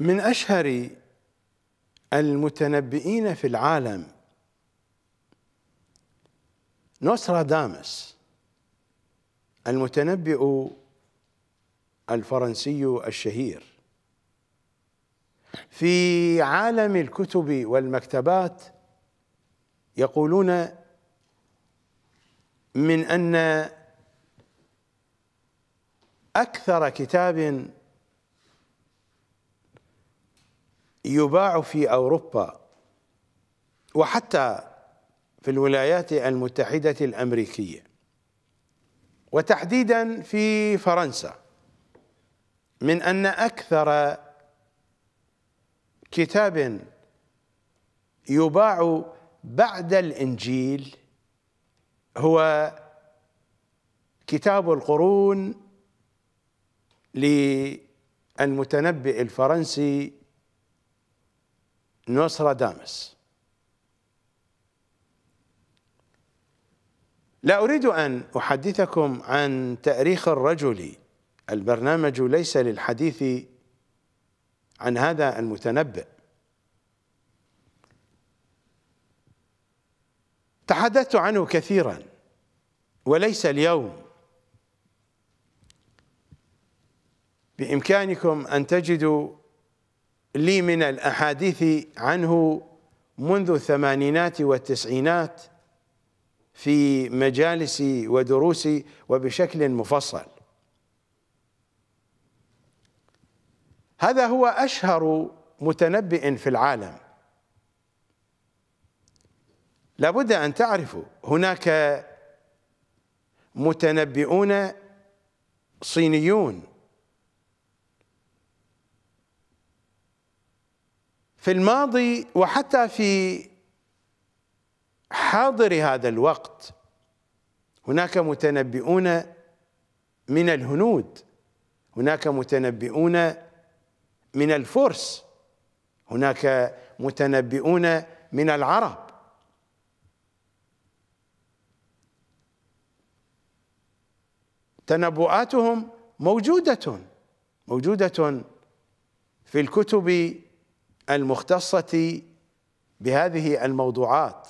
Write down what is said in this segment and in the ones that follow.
من اشهر المتنبئين في العالم دامس المتنبئ الفرنسي الشهير في عالم الكتب والمكتبات يقولون من ان اكثر كتاب يباع في أوروبا وحتى في الولايات المتحدة الأمريكية وتحديدا في فرنسا من أن أكثر كتاب يباع بعد الإنجيل هو كتاب القرون للمتنبئ الفرنسي نوسترادامس لا أريد أن أحدثكم عن تأريخ الرجل البرنامج ليس للحديث عن هذا المتنبئ تحدثت عنه كثيرا وليس اليوم بإمكانكم أن تجدوا لي من الأحاديث عنه منذ الثمانينات والتسعينات في مجالسي ودروسي وبشكل مفصل هذا هو أشهر متنبئ في العالم لابد أن تعرفوا هناك متنبئون صينيون في الماضي وحتى في حاضر هذا الوقت هناك متنبئون من الهنود هناك متنبئون من الفرس هناك متنبئون من العرب تنبؤاتهم موجوده موجوده في الكتب المختصة بهذه الموضوعات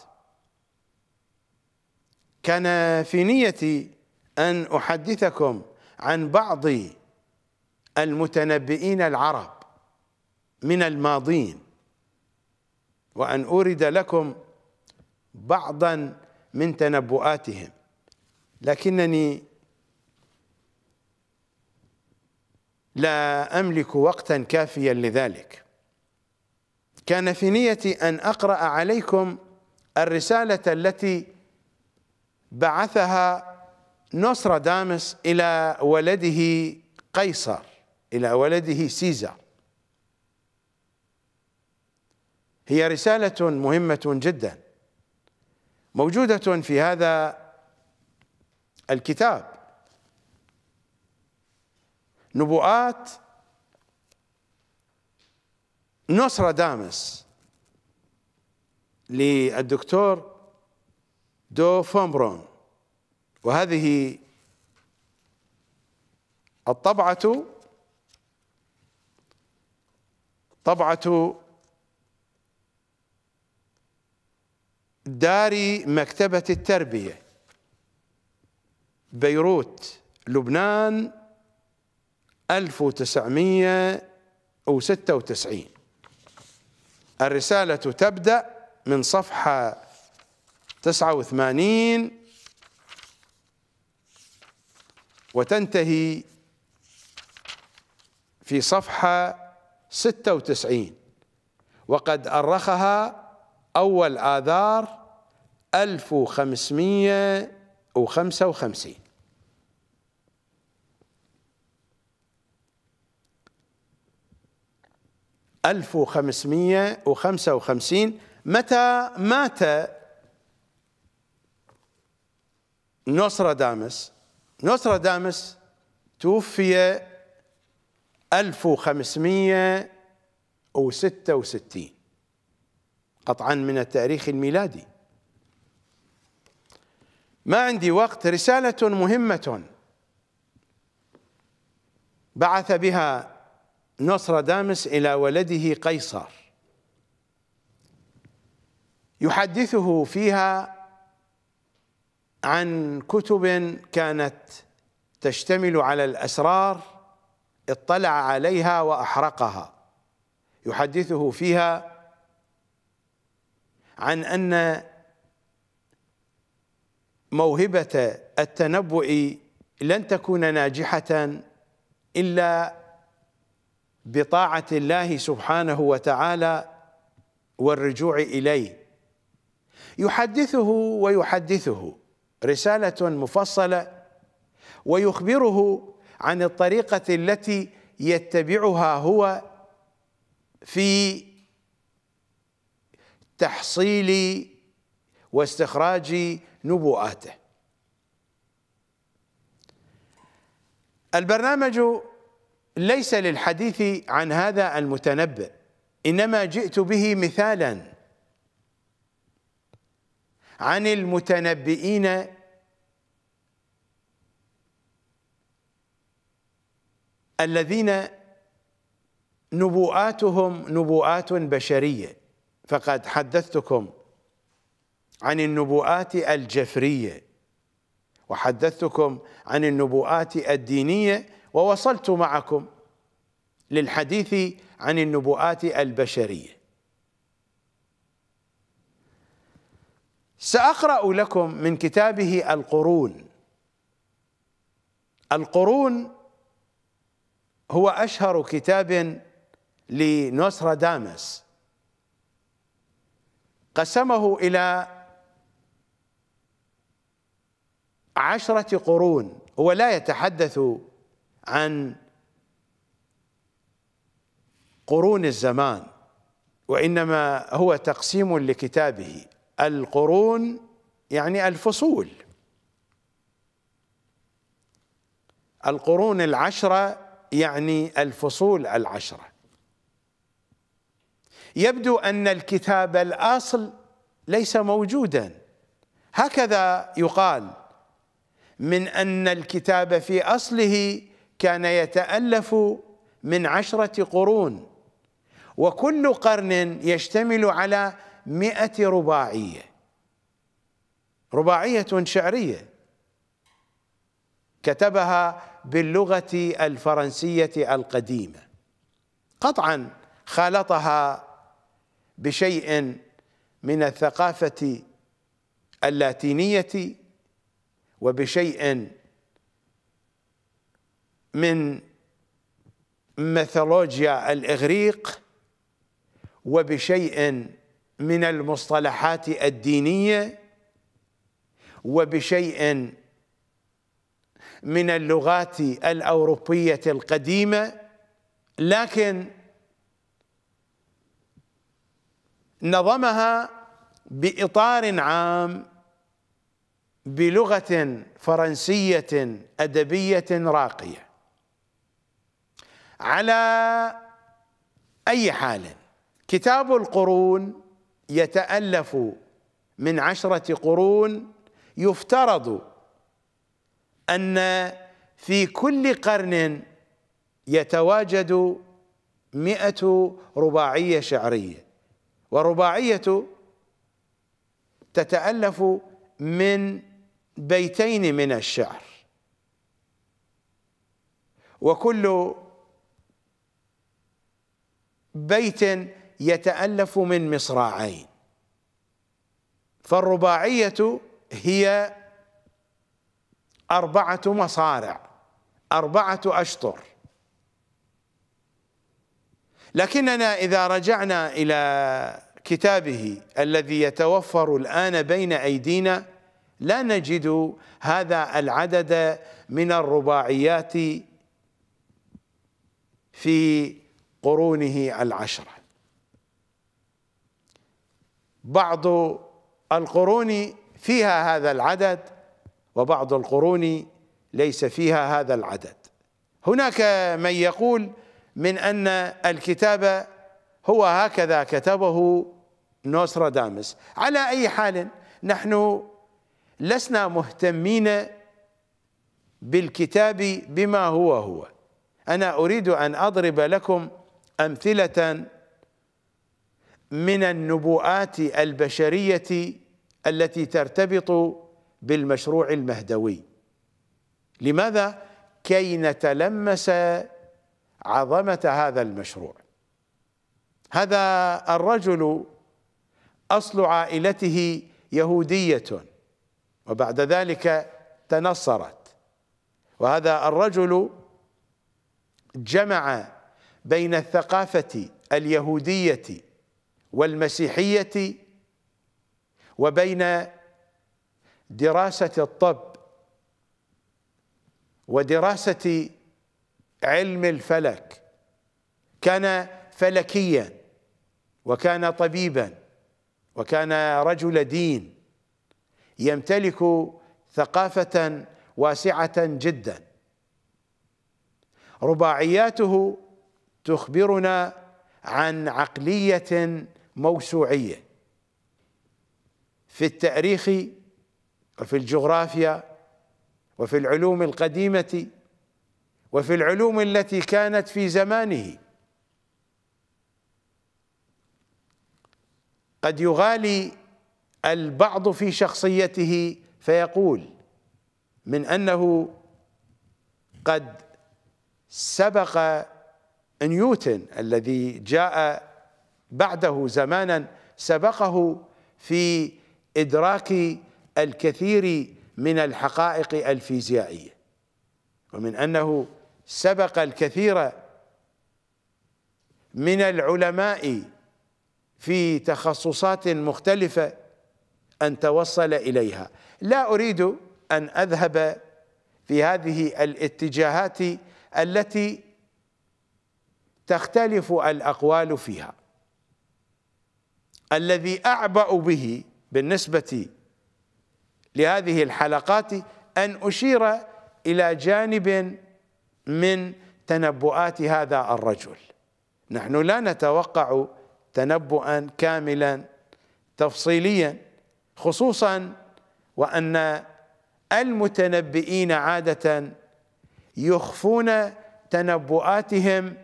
كان في نيتي أن أحدثكم عن بعض المتنبئين العرب من الماضين وأن أورد لكم بعضا من تنبؤاتهم لكنني لا أملك وقتا كافيا لذلك كان في نيتي أن أقرأ عليكم الرسالة التي بعثها نوسترادامس إلى ولده قيصر إلى ولده سيزار هي رسالة مهمة جدا موجودة في هذا الكتاب نبوءات نصرة دامس للدكتور دو فومبرون وهذه الطبعة طبعة دار مكتبة التربية بيروت لبنان 1996 الرسالة تبدأ من صفحة 89 وتنتهي في صفحة 96 وقد أرخها أول آذار 1555 1555 متى مات نوسترادامس نوسترادامس توفي 1566 قطعا من التاريخ الميلادي ما عندي وقت رسالة مهمة بعث بها نصردامس إلى ولده قيصر يحدثه فيها عن كتب كانت تشتمل على الأسرار اطلع عليها وأحرقها يحدثه فيها عن أن موهبة التنبؤ لن تكون ناجحة إلا بطاعة الله سبحانه وتعالى والرجوع إليه يحدثه ويحدثه رسالة مفصلة ويخبره عن الطريقة التي يتبعها هو في تحصيل واستخراج نبوءاته البرنامج ليس للحديث عن هذا المتنبئ إنما جئت به مثالا عن المتنبئين الذين نبوءاتهم نبوءات بشرية فقد حدثتكم عن النبوءات الجفرية وحدثتكم عن النبوءات الدينية ووصلت معكم للحديث عن النبوءات البشرية سأقرأ لكم من كتابه القرون القرون هو أشهر كتاب لنوسترادامس قسمه إلى عشرة قرون هو لا يتحدث عن قرون الزمان وإنما هو تقسيم لكتابه القرون يعني الفصول القرون العشرة يعني الفصول العشرة يبدو أن الكتاب الأصل ليس موجودا هكذا يقال من أن الكتاب في أصله كان يتألف من عشرة قرون وكل قرن يشتمل على مئة رباعية رباعية شعرية كتبها باللغة الفرنسية القديمة قطعا خالطها بشيء من الثقافة اللاتينية وبشيء من ميثولوجيا الإغريق وبشيء من المصطلحات الدينية وبشيء من اللغات الأوروبية القديمة لكن نظمها بإطار عام بلغة فرنسية أدبية راقية على أي حال كتاب القرون يتألف من عشرة قرون يفترض أن في كل قرن يتواجد مئة رباعية شعرية ورباعيه تتألف من بيتين من الشعر وكل بيت يتألف من مصراعين فالرباعية هي أربعة مصارع أربعة أشطر لكننا إذا رجعنا إلى كتابه الذي يتوفر الآن بين أيدينا لا نجد هذا العدد من الرباعيات في قرونه العشره بعض القرون فيها هذا العدد وبعض القرون ليس فيها هذا العدد هناك من يقول من ان الكتاب هو هكذا كتبه نوسترادامس على اي حال نحن لسنا مهتمين بالكتاب بما هو هو انا اريد ان اضرب لكم امثله من النبوءات البشريه التي ترتبط بالمشروع المهدوي لماذا كي نتلمس عظمه هذا المشروع هذا الرجل اصل عائلته يهوديه وبعد ذلك تنصرت وهذا الرجل جمع بين الثقافة اليهودية والمسيحية وبين دراسة الطب ودراسة علم الفلك كان فلكيا وكان طبيبا وكان رجل دين يمتلك ثقافة واسعة جدا رباعياته تخبرنا عن عقلية موسوعية في التاريخ وفي الجغرافيا وفي العلوم القديمة وفي العلوم التي كانت في زمانه قد يغالي البعض في شخصيته فيقول من انه قد سبق نيوتن الذي جاء بعده زمانا سبقه في إدراك الكثير من الحقائق الفيزيائية ومن أنه سبق الكثير من العلماء في تخصصات مختلفة أن توصل إليها لا أريد أن أذهب في هذه الاتجاهات التي تختلف الأقوال فيها الذي أعبأ به بالنسبة لهذه الحلقات أن أشير إلى جانب من تنبؤات هذا الرجل نحن لا نتوقع تنبؤا كاملا تفصيليا خصوصا وأن المتنبئين عادة يخفون تنبؤاتهم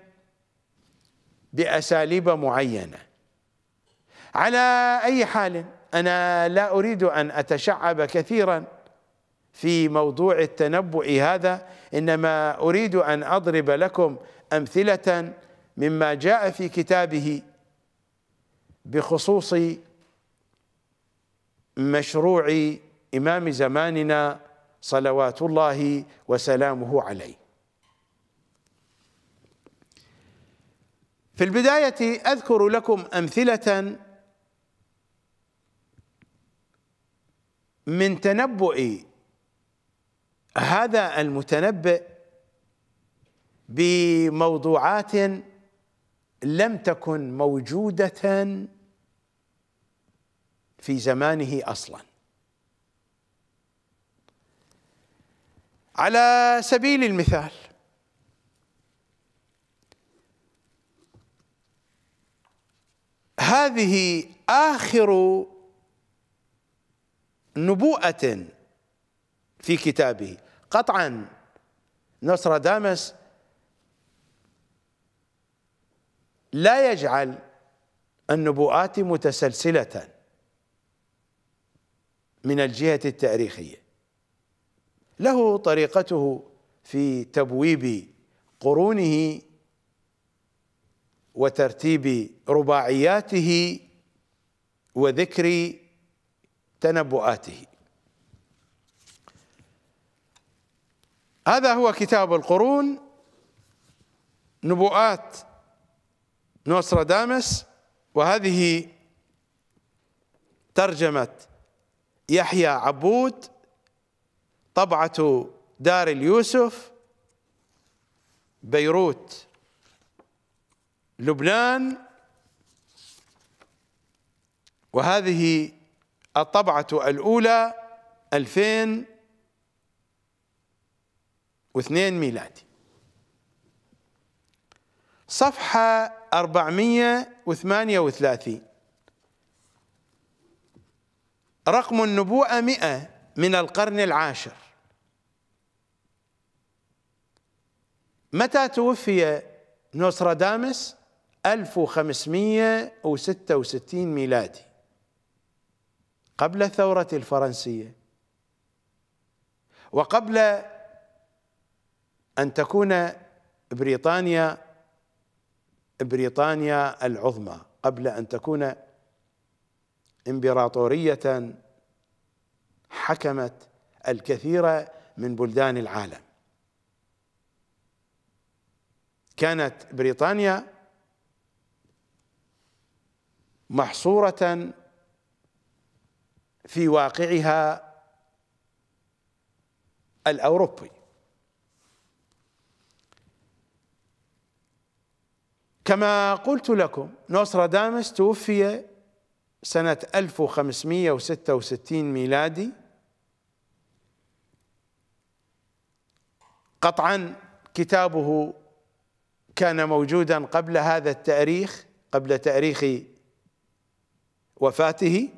بأساليب معينة على أي حال أنا لا أريد أن أتشعب كثيرا في موضوع التنبؤ هذا إنما أريد أن أضرب لكم أمثلة مما جاء في كتابه بخصوص مشروع إمام زماننا صلوات الله وسلامه عليه في البداية أذكر لكم أمثلة من تنبؤ هذا المتنبئ بموضوعات لم تكن موجودة في زمانه أصلا على سبيل المثال هذه آخر نبوءة في كتابه قطعا نصر دامس لا يجعل النبوءات متسلسلة من الجهة التاريخية له طريقته في تبويب قرونه وترتيب رباعياته وذكر تنبؤاته هذا هو كتاب القرون نبوءات نوسترادامس وهذه ترجمة يحيى عبود طبعة دار اليوسف بيروت لبنان وهذه الطبعة الأولى 2002 ميلادي صفحة 438 رقم النبوءة 100 من القرن العاشر متى توفي نوسترادامس؟ 1566 ميلادي قبل الثورة الفرنسية وقبل أن تكون بريطانيا بريطانيا العظمى قبل أن تكون إمبراطورية حكمت الكثير من بلدان العالم كانت بريطانيا محصورة في واقعها الأوروبي كما قلت لكم نوسترادامس توفي سنة 1566 ميلادي قطعا كتابه كان موجودا قبل هذا التاريخ قبل تاريخ وفاته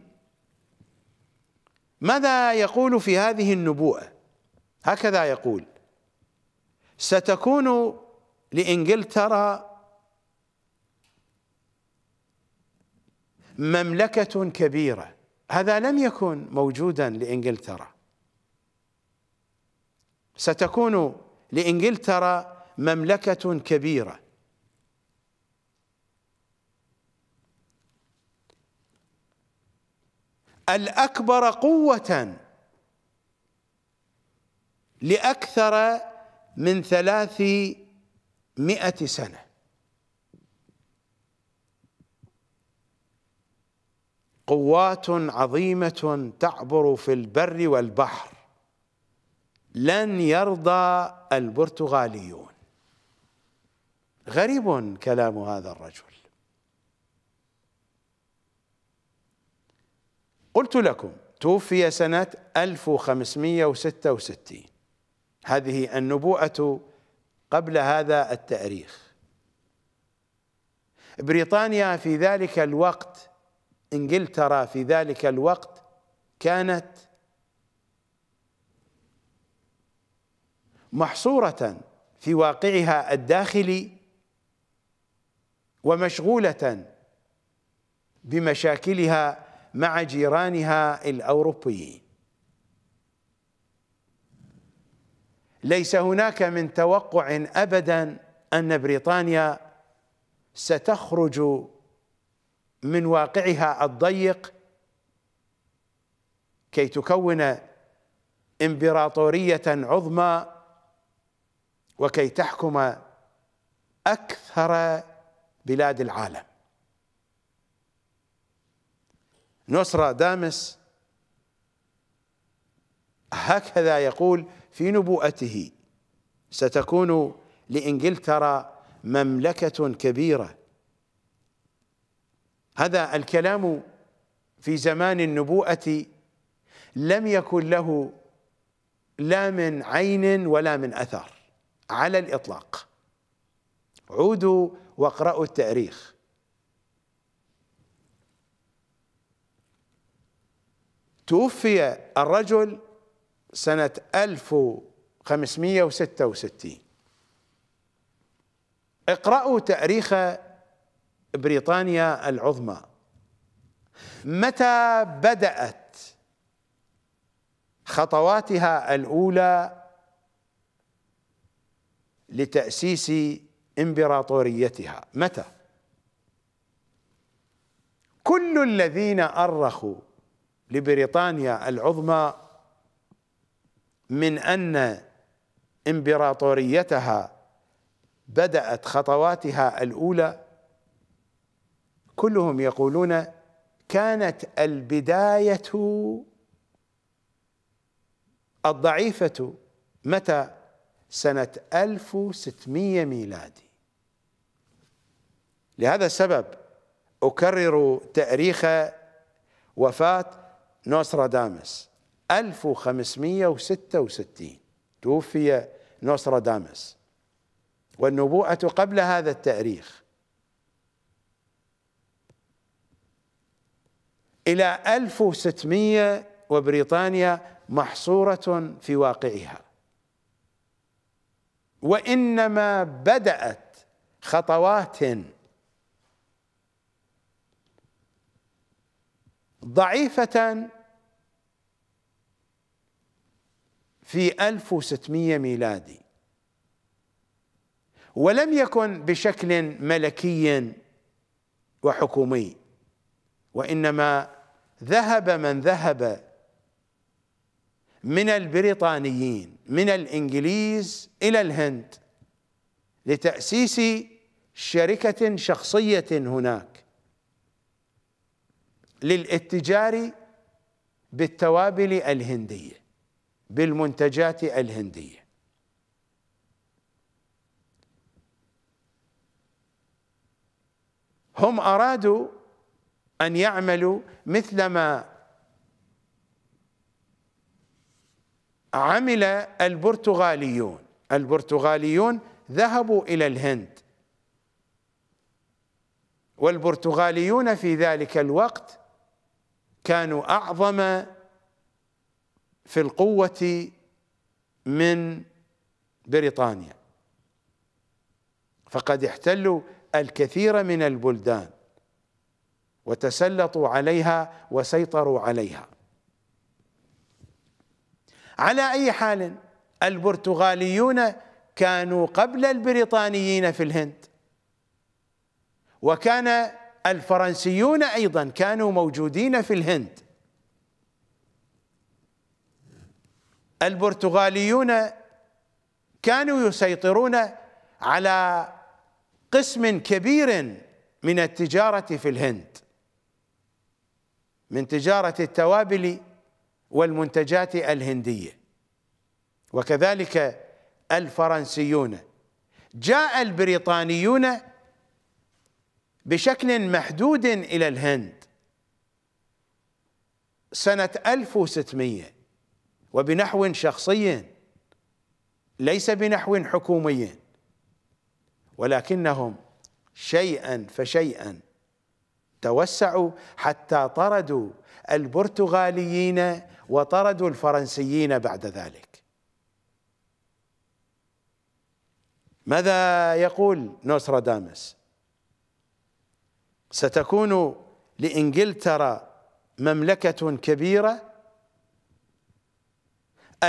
ماذا يقول في هذه النبوءة هكذا يقول ستكون لإنجلترا مملكة كبيرة هذا لم يكن موجودا لإنجلترا ستكون لإنجلترا مملكة كبيرة الأكبر قوة لأكثر من ثلاث مئة سنة قوات عظيمة تعبر في البر والبحر لن يرضى البرتغاليون غريب كلام هذا الرجل قلت لكم توفي سنة 1566 هذه النبوءة قبل هذا التاريخ بريطانيا في ذلك الوقت انجلترا في ذلك الوقت كانت محصورة في واقعها الداخلي ومشغولة بمشاكلها مع جيرانها الاوروبيين ليس هناك من توقع ابدا ان بريطانيا ستخرج من واقعها الضيق كي تكون امبراطوريه عظمى وكي تحكم اكثر بلاد العالم نصرة دامس هكذا يقول في نبوءته ستكون لإنجلترا مملكة كبيرة هذا الكلام في زمان النبوءة لم يكن له لا من عين ولا من أثر على الإطلاق عودوا واقرأوا التاريخ توفي الرجل سنة 1566 اقرأوا تاريخ بريطانيا العظمى متى بدأت خطواتها الأولى لتأسيس إمبراطوريتها متى؟ كل الذين أرخوا لبريطانيا العظمى من ان امبراطوريتها بدات خطواتها الاولى كلهم يقولون كانت البدايه الضعيفه متى سنه 1600 ميلادي لهذا السبب اكرر تاريخ وفاه نوسترادامس 1566 توفي نوسترادامس والنبوءة قبل هذا التاريخ إلى 1600 وبريطانيا محصورة في واقعها وإنما بدأت خطوات ضعيفة في 1600 ميلادي ولم يكن بشكل ملكي وحكومي وانما ذهب من ذهب من البريطانيين من الانجليز الى الهند لتاسيس شركه شخصيه هناك للاتجار بالتوابل الهنديه بالمنتجات الهنديه هم ارادوا ان يعملوا مثلما عمل البرتغاليون البرتغاليون ذهبوا الى الهند والبرتغاليون في ذلك الوقت كانوا اعظم في القوة من بريطانيا فقد احتلوا الكثير من البلدان وتسلطوا عليها وسيطروا عليها على أي حال البرتغاليون كانوا قبل البريطانيين في الهند وكان الفرنسيون أيضا كانوا موجودين في الهند البرتغاليون كانوا يسيطرون على قسم كبير من التجارة في الهند من تجارة التوابل والمنتجات الهندية وكذلك الفرنسيون جاء البريطانيون بشكل محدود إلى الهند سنة 1600 وبنحو شخصي ليس بنحو حكومي ولكنهم شيئا فشيئا توسعوا حتى طردوا البرتغاليين وطردوا الفرنسيين بعد ذلك ماذا يقول نوسترادامس ستكون لانجلترا مملكه كبيره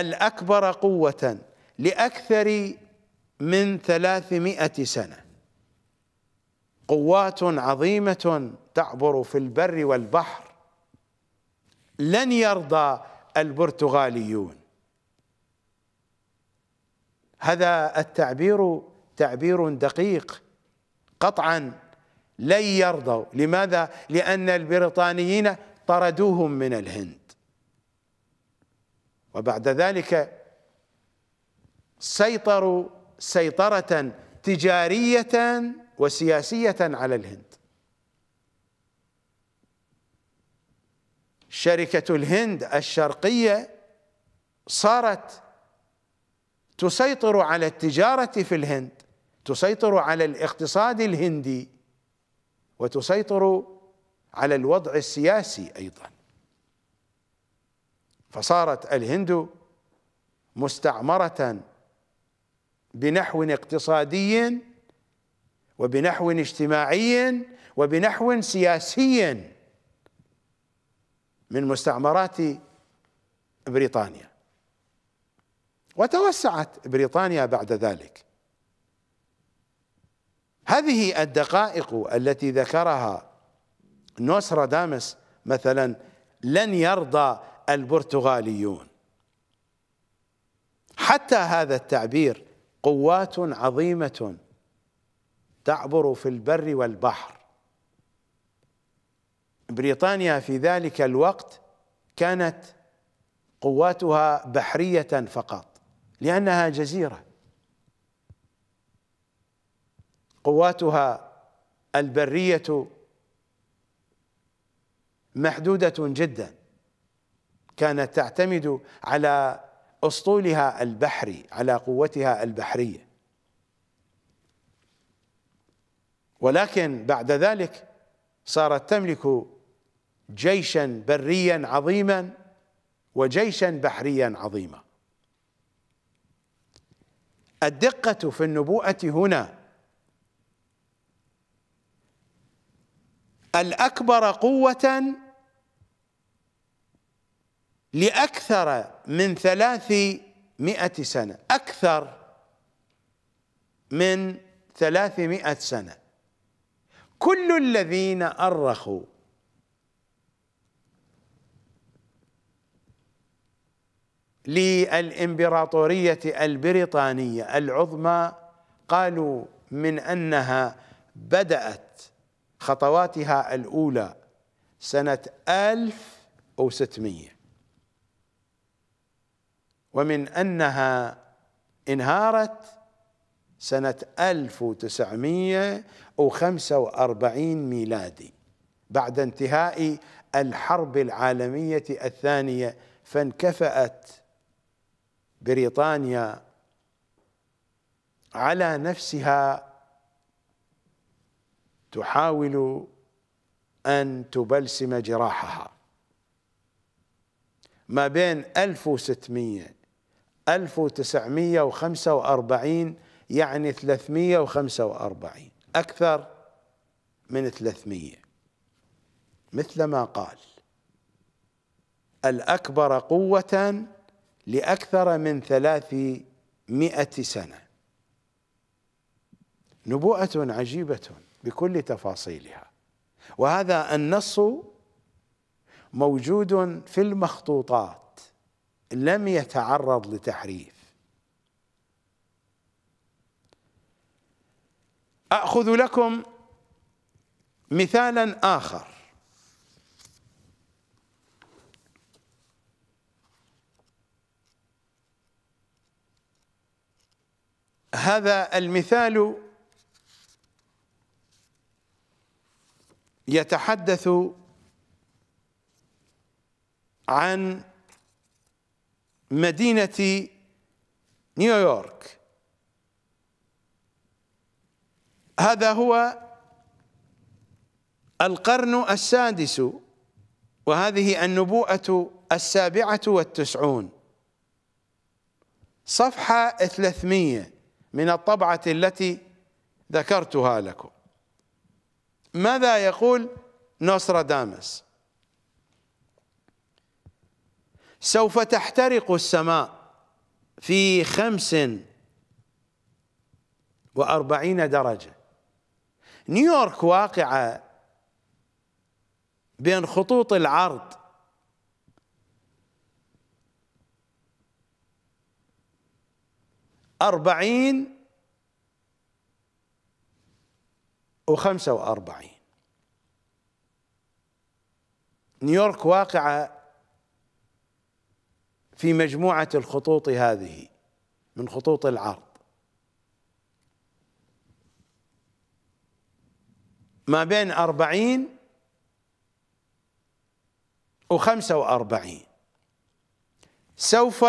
الأكبر قوة لأكثر من ثلاثمائة سنة قوات عظيمة تعبر في البر والبحر لن يرضى البرتغاليون هذا التعبير تعبير دقيق قطعا لن يرضوا لماذا؟ لأن البريطانيين طردوهم من الهند وبعد ذلك سيطروا سيطرة تجارية وسياسية على الهند شركة الهند الشرقية صارت تسيطر على التجارة في الهند تسيطر على الاقتصاد الهندي وتسيطر على الوضع السياسي أيضاً فصارت الهند مستعمرة بنحو اقتصادي وبنحو اجتماعي وبنحو سياسي من مستعمرات بريطانيا وتوسعت بريطانيا بعد ذلك هذه الدقائق التي ذكرها دامس مثلا لن يرضى البرتغاليون حتى هذا التعبير قوات عظيمة تعبر في البر والبحر بريطانيا في ذلك الوقت كانت قواتها بحرية فقط لأنها جزيرة قواتها البرية محدودة جدا كانت تعتمد على اسطولها البحري على قوتها البحريه ولكن بعد ذلك صارت تملك جيشا بريا عظيما وجيشا بحريا عظيما الدقه في النبوءه هنا الاكبر قوه لأكثر من ثلاثمائة سنة أكثر من ثلاثمائة سنة كل الذين أرخوا للإمبراطورية البريطانية العظمى قالوا من أنها بدأت خطواتها الأولى سنة ألف وستمائة ومن أنها انهارت سنة 1945 ميلادي بعد انتهاء الحرب العالمية الثانية فانكفأت بريطانيا على نفسها تحاول أن تبلسم جراحها ما بين 1600 1945 يعني 345 أكثر من 300 مثل ما قال الأكبر قوة لأكثر من 300 سنة نبوءة عجيبة بكل تفاصيلها وهذا النص موجود في المخطوطات لم يتعرض لتحريف أخذ لكم مثالا آخر هذا المثال يتحدث عن مدينة نيويورك هذا هو القرن السادس وهذه النبوءة السابعة والتسعون صفحة ثلاثمية من الطبعة التي ذكرتها لكم ماذا يقول نوسترادامس سوف تحترق السماء في خمس وأربعين درجة نيويورك واقعة بين خطوط العرض أربعين وخمسة وأربعين نيويورك واقعة في مجموعة الخطوط هذه من خطوط العرض ما بين أربعين وخمسة وأربعين سوف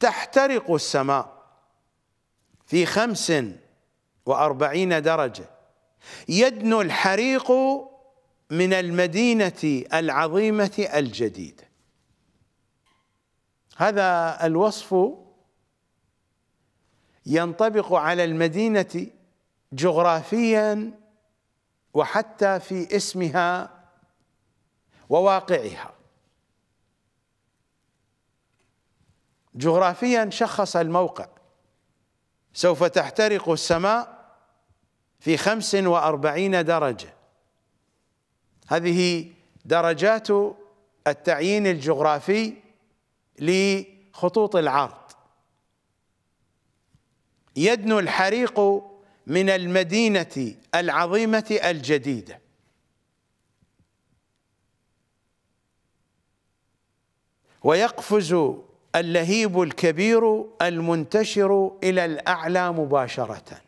تحترق السماء في خمس وأربعين درجة يدنو الحريق من المدينة العظيمة الجديدة هذا الوصف ينطبق على المدينة جغرافيا وحتى في اسمها وواقعها جغرافيا شخص الموقع سوف تحترق السماء في خمس وأربعين درجة هذه درجات التعيين الجغرافي لخطوط العرض يدنو الحريق من المدينة العظيمة الجديدة ويقفز اللهيب الكبير المنتشر إلى الأعلى مباشرةً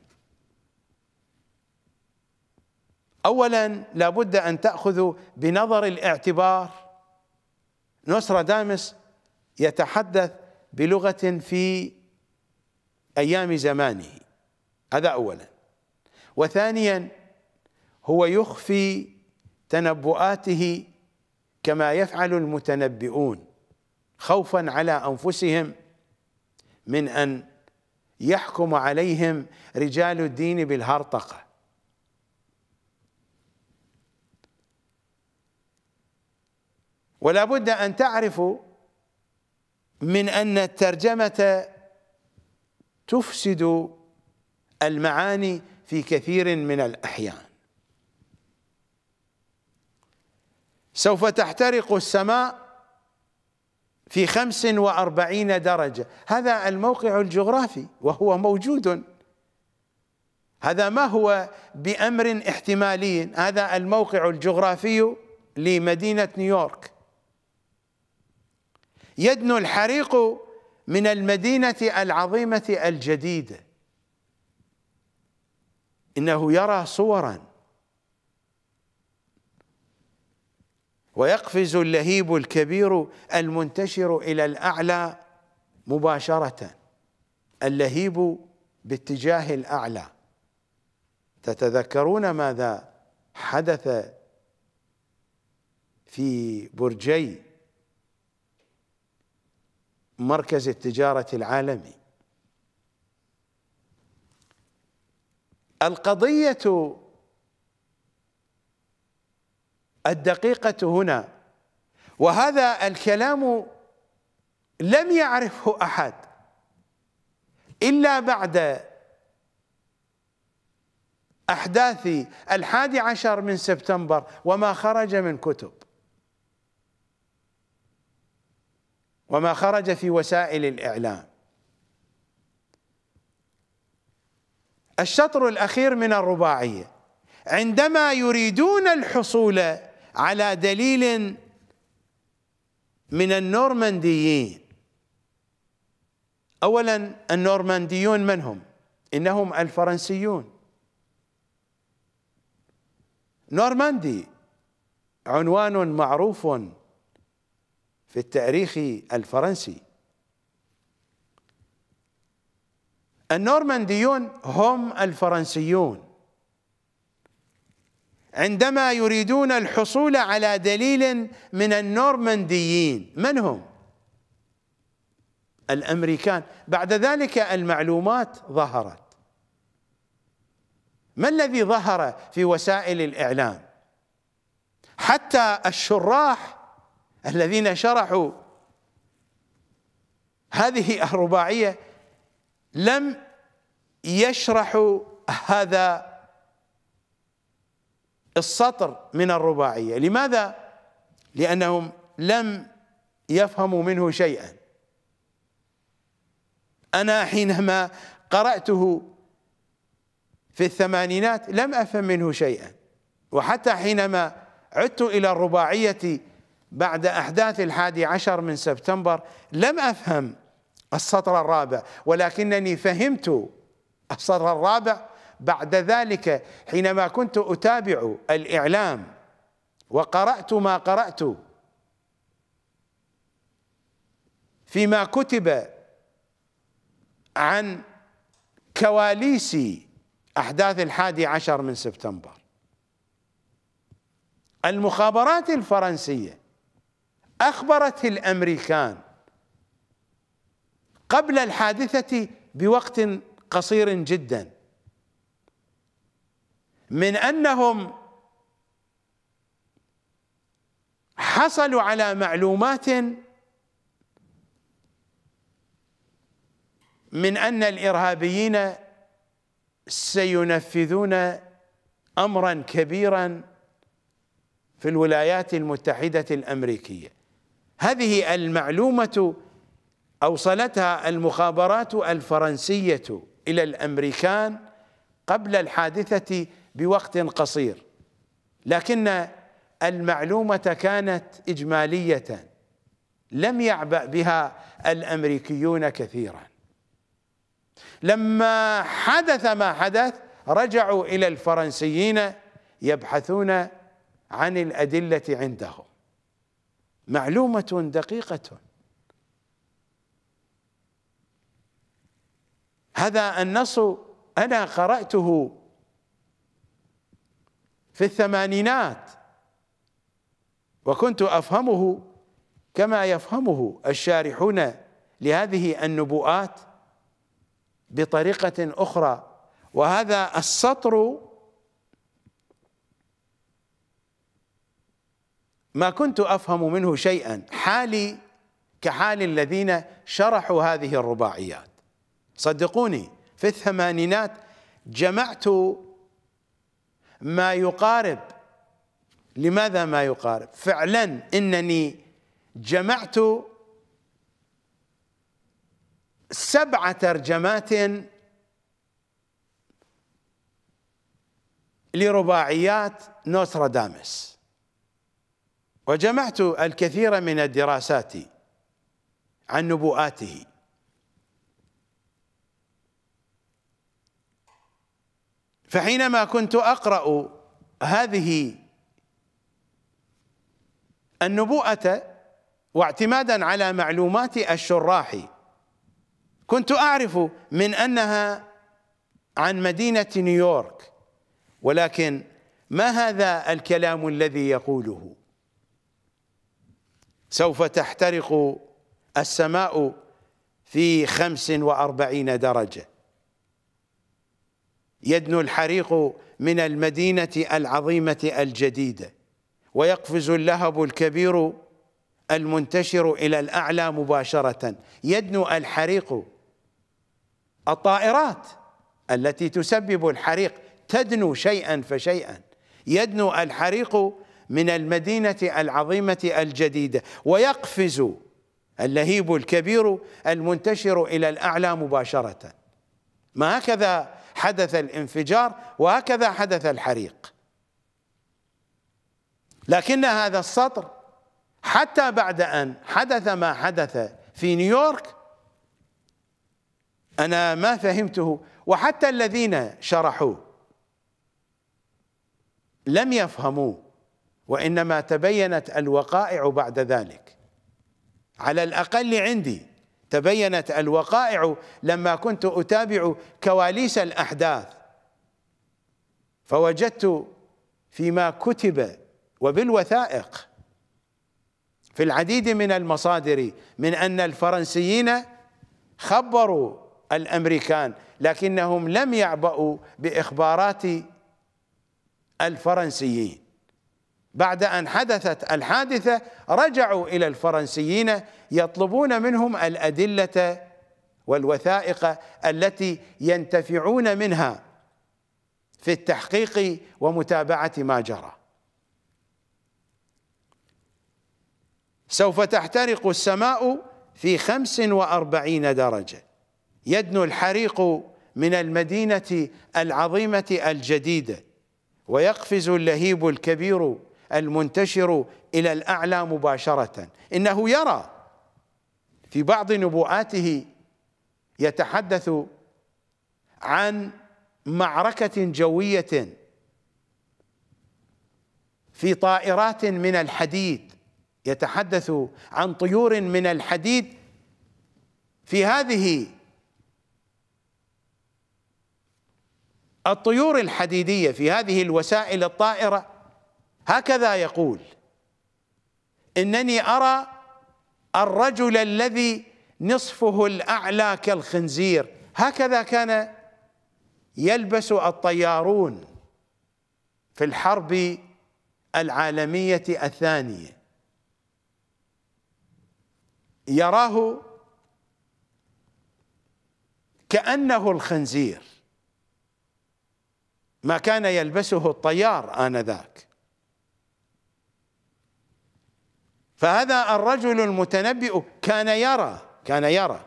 اولا لابد ان تاخذوا بنظر الاعتبار نوسترادامس يتحدث بلغه في ايام زمانه هذا اولا وثانيا هو يخفي تنبؤاته كما يفعل المتنبئون خوفا على انفسهم من ان يحكم عليهم رجال الدين بالهرطقه ولا بد أن تعرفوا من أن الترجمة تفسد المعاني في كثير من الأحيان سوف تحترق السماء في خمس وأربعين درجة هذا الموقع الجغرافي وهو موجود هذا ما هو بأمر احتمالي هذا الموقع الجغرافي لمدينة نيويورك يدنو الحريق من المدينة العظيمة الجديدة إنه يرى صورا ويقفز اللهيب الكبير المنتشر إلى الأعلى مباشرة اللهيب باتجاه الأعلى تتذكرون ماذا حدث في برجي مركز التجارة العالمي القضية الدقيقة هنا وهذا الكلام لم يعرفه أحد إلا بعد أحداث الحادي عشر من سبتمبر وما خرج من كتب وما خرج في وسائل الإعلام الشطر الأخير من الرباعية عندما يريدون الحصول على دليل من النورمانديين اولا النورمانديون من هم انهم الفرنسيون نورماندي عنوان معروف في التاريخ الفرنسي النورمانديون هم الفرنسيون عندما يريدون الحصول على دليل من النورمانديين من هم الامريكان بعد ذلك المعلومات ظهرت ما الذي ظهر في وسائل الاعلام حتى الشراح الذين شرحوا هذه الرباعية لم يشرحوا هذا السطر من الرباعية لماذا؟ لأنهم لم يفهموا منه شيئا أنا حينما قرأته في الثمانينات لم أفهم منه شيئا وحتى حينما عدت إلى الرباعية بعد أحداث الحادي عشر من سبتمبر لم أفهم السطر الرابع ولكنني فهمت السطر الرابع بعد ذلك حينما كنت أتابع الإعلام وقرأت ما قرأت فيما كتب عن كواليس أحداث الحادي عشر من سبتمبر المخابرات الفرنسية أخبرت الأمريكان قبل الحادثة بوقت قصير جدا من أنهم حصلوا على معلومات من أن الإرهابيين سينفذون أمرا كبيرا في الولايات المتحدة الأمريكية هذه المعلومة أوصلتها المخابرات الفرنسية إلى الأمريكان قبل الحادثة بوقت قصير لكن المعلومة كانت إجمالية لم يعبأ بها الأمريكيون كثيرا لما حدث ما حدث رجعوا إلى الفرنسيين يبحثون عن الأدلة عندهم معلومة دقيقة هذا النص أنا قرأته في الثمانينات وكنت أفهمه كما يفهمه الشارحون لهذه النبوءات بطريقة أخرى وهذا السطر ما كنت افهم منه شيئا حالي كحال الذين شرحوا هذه الرباعيات صدقوني في الثمانينات جمعت ما يقارب لماذا ما يقارب فعلا انني جمعت سبع ترجمات لرباعيات نوسترادامس وجمعت الكثير من الدراسات عن نبوءاته فحينما كنت أقرأ هذه النبوءة واعتمادا على معلومات الشراح كنت أعرف من أنها عن مدينة نيويورك ولكن ما هذا الكلام الذي يقوله سوف تحترق السماء في خمس وأربعين درجة يدنو الحريق من المدينة العظيمة الجديدة ويقفز اللهب الكبير المنتشر إلى الأعلى مباشرة يدنو الحريق الطائرات التي تسبب الحريق تدنو شيئا فشيئا يدنو الحريق من المدينة العظيمة الجديدة ويقفز اللهيب الكبير المنتشر إلى الأعلى مباشرة ما هكذا حدث الانفجار وهكذا حدث الحريق لكن هذا السطر حتى بعد أن حدث ما حدث في نيويورك أنا ما فهمته وحتى الذين شرحوه لم يفهموه وانما تبينت الوقائع بعد ذلك على الاقل عندي تبينت الوقائع لما كنت اتابع كواليس الاحداث فوجدت فيما كتب وبالوثائق في العديد من المصادر من ان الفرنسيين خبروا الامريكان لكنهم لم يعبأوا باخبارات الفرنسيين بعد أن حدثت الحادثة رجعوا إلى الفرنسيين يطلبون منهم الأدلة والوثائق التي ينتفعون منها في التحقيق ومتابعة ما جرى سوف تحترق السماء في خمس وأربعين درجة يدنو الحريق من المدينة العظيمة الجديدة ويقفز اللهيب الكبير المنتشر الى الاعلى مباشره انه يرى في بعض نبوءاته يتحدث عن معركه جويه في طائرات من الحديد يتحدث عن طيور من الحديد في هذه الطيور الحديديه في هذه الوسائل الطائره هكذا يقول انني ارى الرجل الذي نصفه الاعلى كالخنزير هكذا كان يلبس الطيارون في الحرب العالميه الثانيه يراه كانه الخنزير ما كان يلبسه الطيار انذاك فهذا الرجل المتنبئ كان يرى كان يرى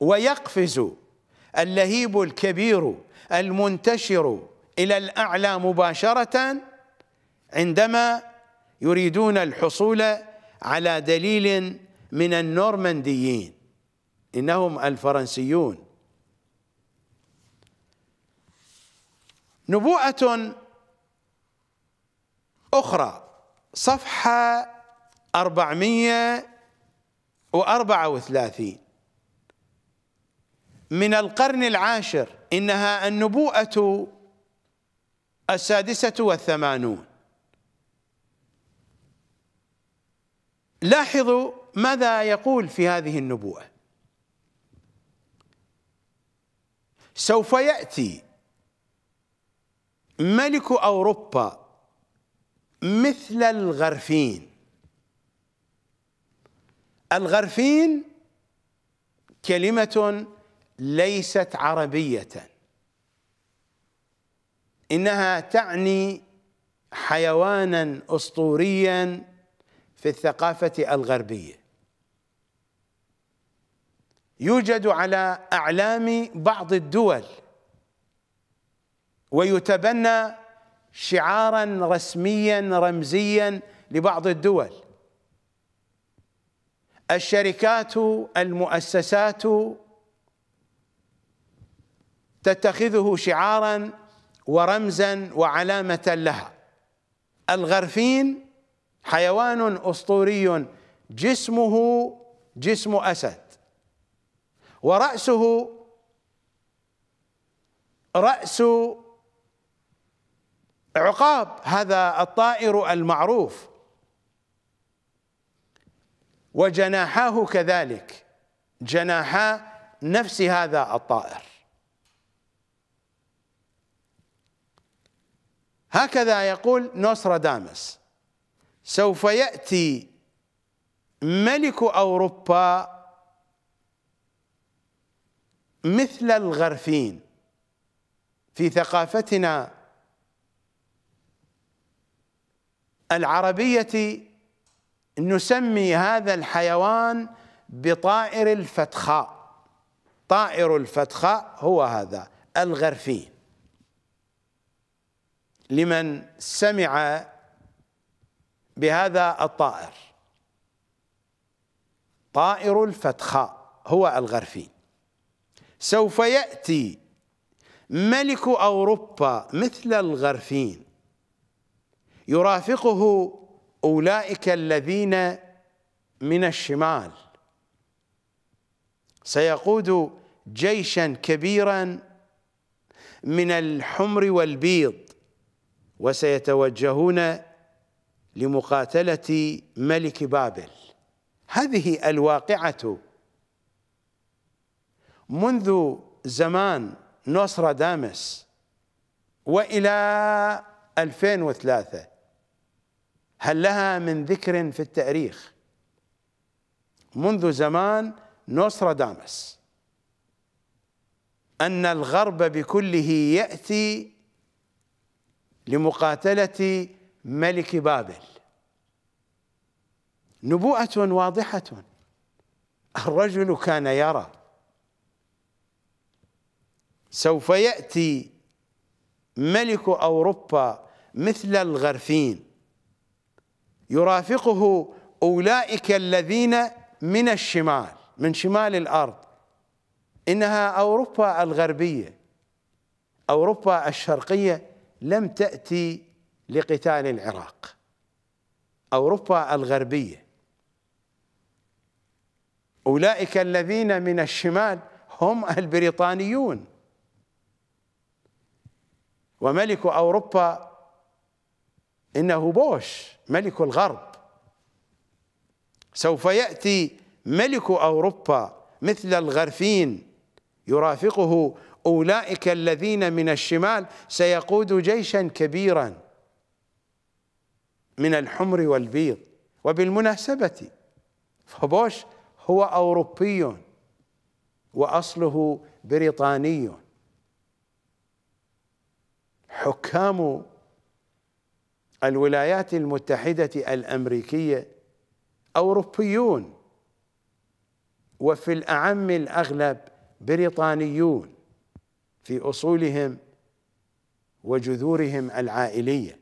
ويقفز اللهيب الكبير المنتشر الى الاعلى مباشره عندما يريدون الحصول على دليل من النورمانديين انهم الفرنسيون نبوءه اخرى صفحة 434 من القرن العاشر إنها النبوءة السادسة والثمانون لاحظوا ماذا يقول في هذه النبوءة سوف يأتي ملك أوروبا مثل الغرفين الغرفين كلمة ليست عربية إنها تعني حيوانا أسطوريا في الثقافة الغربية يوجد على أعلام بعض الدول ويتبنى شعارا رسميا رمزيا لبعض الدول الشركات المؤسسات تتخذه شعارا ورمزا وعلامه لها الغرفين حيوان اسطوري جسمه جسم اسد وراسه راس عقاب هذا الطائر المعروف وجناحاه كذلك جناحا نفس هذا الطائر هكذا يقول نوسترادامس سوف يأتي ملك أوروبا مثل الغرفين في ثقافتنا العربية نسمي هذا الحيوان بطائر الفتخاء طائر الفتخاء هو هذا الغرفي لمن سمع بهذا الطائر طائر الفتخاء هو الغرفي سوف يأتي ملك أوروبا مثل الغرفين يرافقه أولئك الذين من الشمال سيقود جيشا كبيرا من الحمر والبيض وسيتوجهون لمقاتلة ملك بابل هذه الواقعة منذ زمان نوسترادامس وإلى 2003 هل لها من ذكر في التاريخ منذ زمان نوسترادامس ان الغرب بكله ياتي لمقاتله ملك بابل نبوءه واضحه الرجل كان يرى سوف ياتي ملك اوروبا مثل الغرفين يرافقه أولئك الذين من الشمال من شمال الأرض إنها أوروبا الغربية أوروبا الشرقية لم تأتي لقتال العراق أوروبا الغربية أولئك الذين من الشمال هم البريطانيون وملك أوروبا إنه بوش ملك الغرب سوف يأتي ملك أوروبا مثل الغرفين يرافقه أولئك الذين من الشمال سيقود جيشا كبيرا من الحمر والبيض وبالمناسبة فبوش هو أوروبي وأصله بريطاني حكام الولايات المتحدة الأمريكية أوروبيون وفي الأعم الأغلب بريطانيون في أصولهم وجذورهم العائلية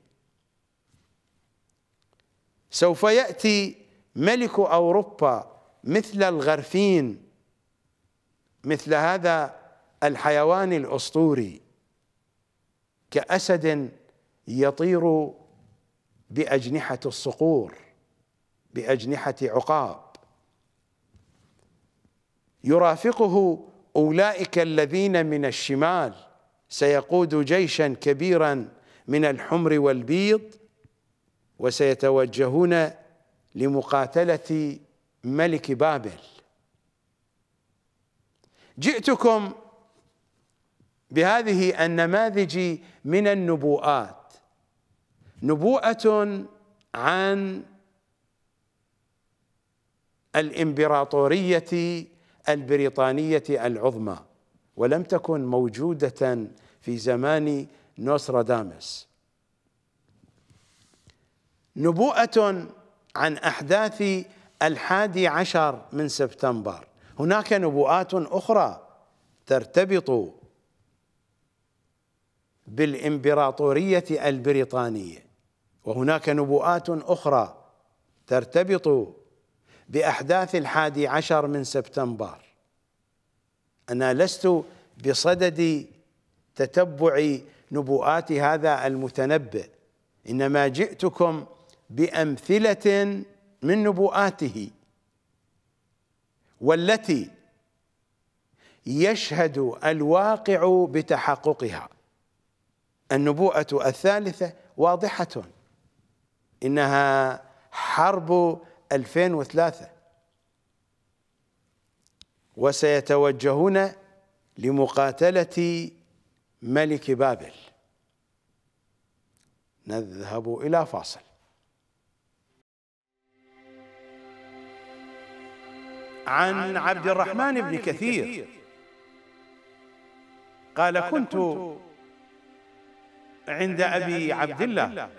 سوف يأتي ملك أوروبا مثل الغرفين مثل هذا الحيوان الأسطوري كأسد يطير بأجنحة الصقور بأجنحة عقاب يرافقه أولئك الذين من الشمال سيقود جيشا كبيرا من الحمر والبيض وسيتوجهون لمقاتلة ملك بابل جئتكم بهذه النماذج من النبوءات نبوءة عن الامبراطورية البريطانية العظمى ولم تكن موجودة في زمان نوسترادامس نبوءة عن أحداث الحادي عشر من سبتمبر هناك نبوءات أخرى ترتبط بالإمبراطورية البريطانية وهناك نبوءات أخرى ترتبط بأحداث الحادي عشر من سبتمبر أنا لست بصدد تتبع نبوءات هذا المتنبئ إنما جئتكم بأمثلة من نبوءاته والتي يشهد الواقع بتحققها النبوءة الثالثة واضحة إنها حرب 2003 وسيتوجهون لمقاتلة ملك بابل نذهب إلى فاصل عن عبد الرحمن بن كثير قال كنت عند أبي عبد الله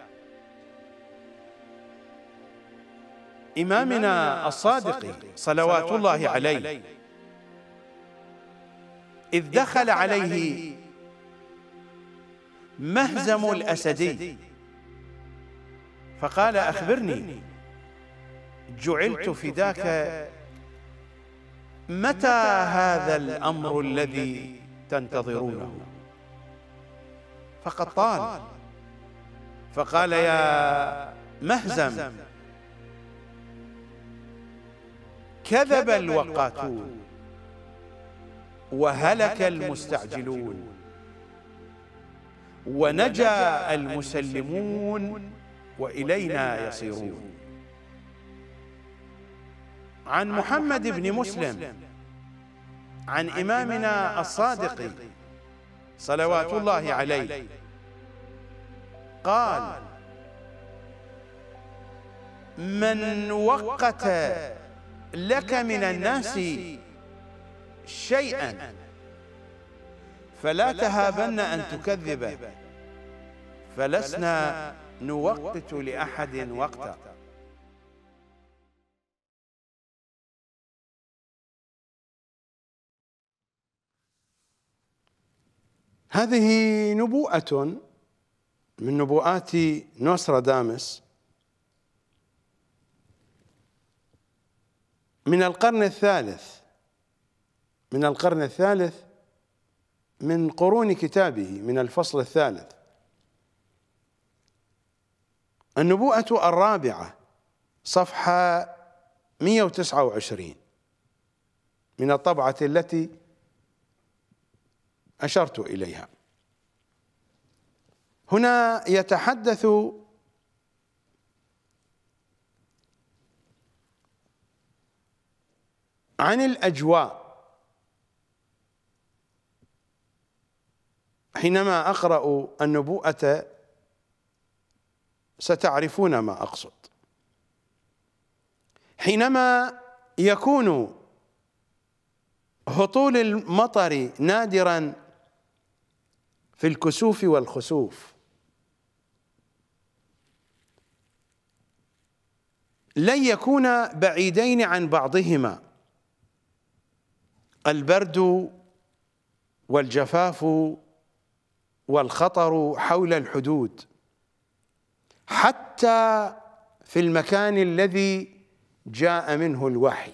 إمامنا الصادق صلوات الله عليه إذ دخل عليه مهزم الأسدي فقال أخبرني جعلت فداك متى هذا الأمر الذي تنتظرونه فقد طال فقال يا مهزم كذب الوقاتون وهلك المستعجلون ونجا المسلمون وإلينا يصيرون عن محمد بن مسلم عن إمامنا الصادق صلوات الله عليه قال من وقت لك من الناس شيئا فلا تهابن أن تكذب فلسنا نوقت لأحد وقتا هذه نبوءة من نبوءات نوسترادامس من القرن الثالث من القرن الثالث من قرون كتابه من الفصل الثالث النبوءة الرابعة صفحة 129 من الطبعة التي أشرت إليها هنا يتحدث عن الأجواء حينما أقرأ النبوءة ستعرفون ما أقصد حينما يكون هطول المطر نادرا في الكسوف والخسوف لن يكونا بعيدين عن بعضهما البرد والجفاف والخطر حول الحدود حتى في المكان الذي جاء منه الوحي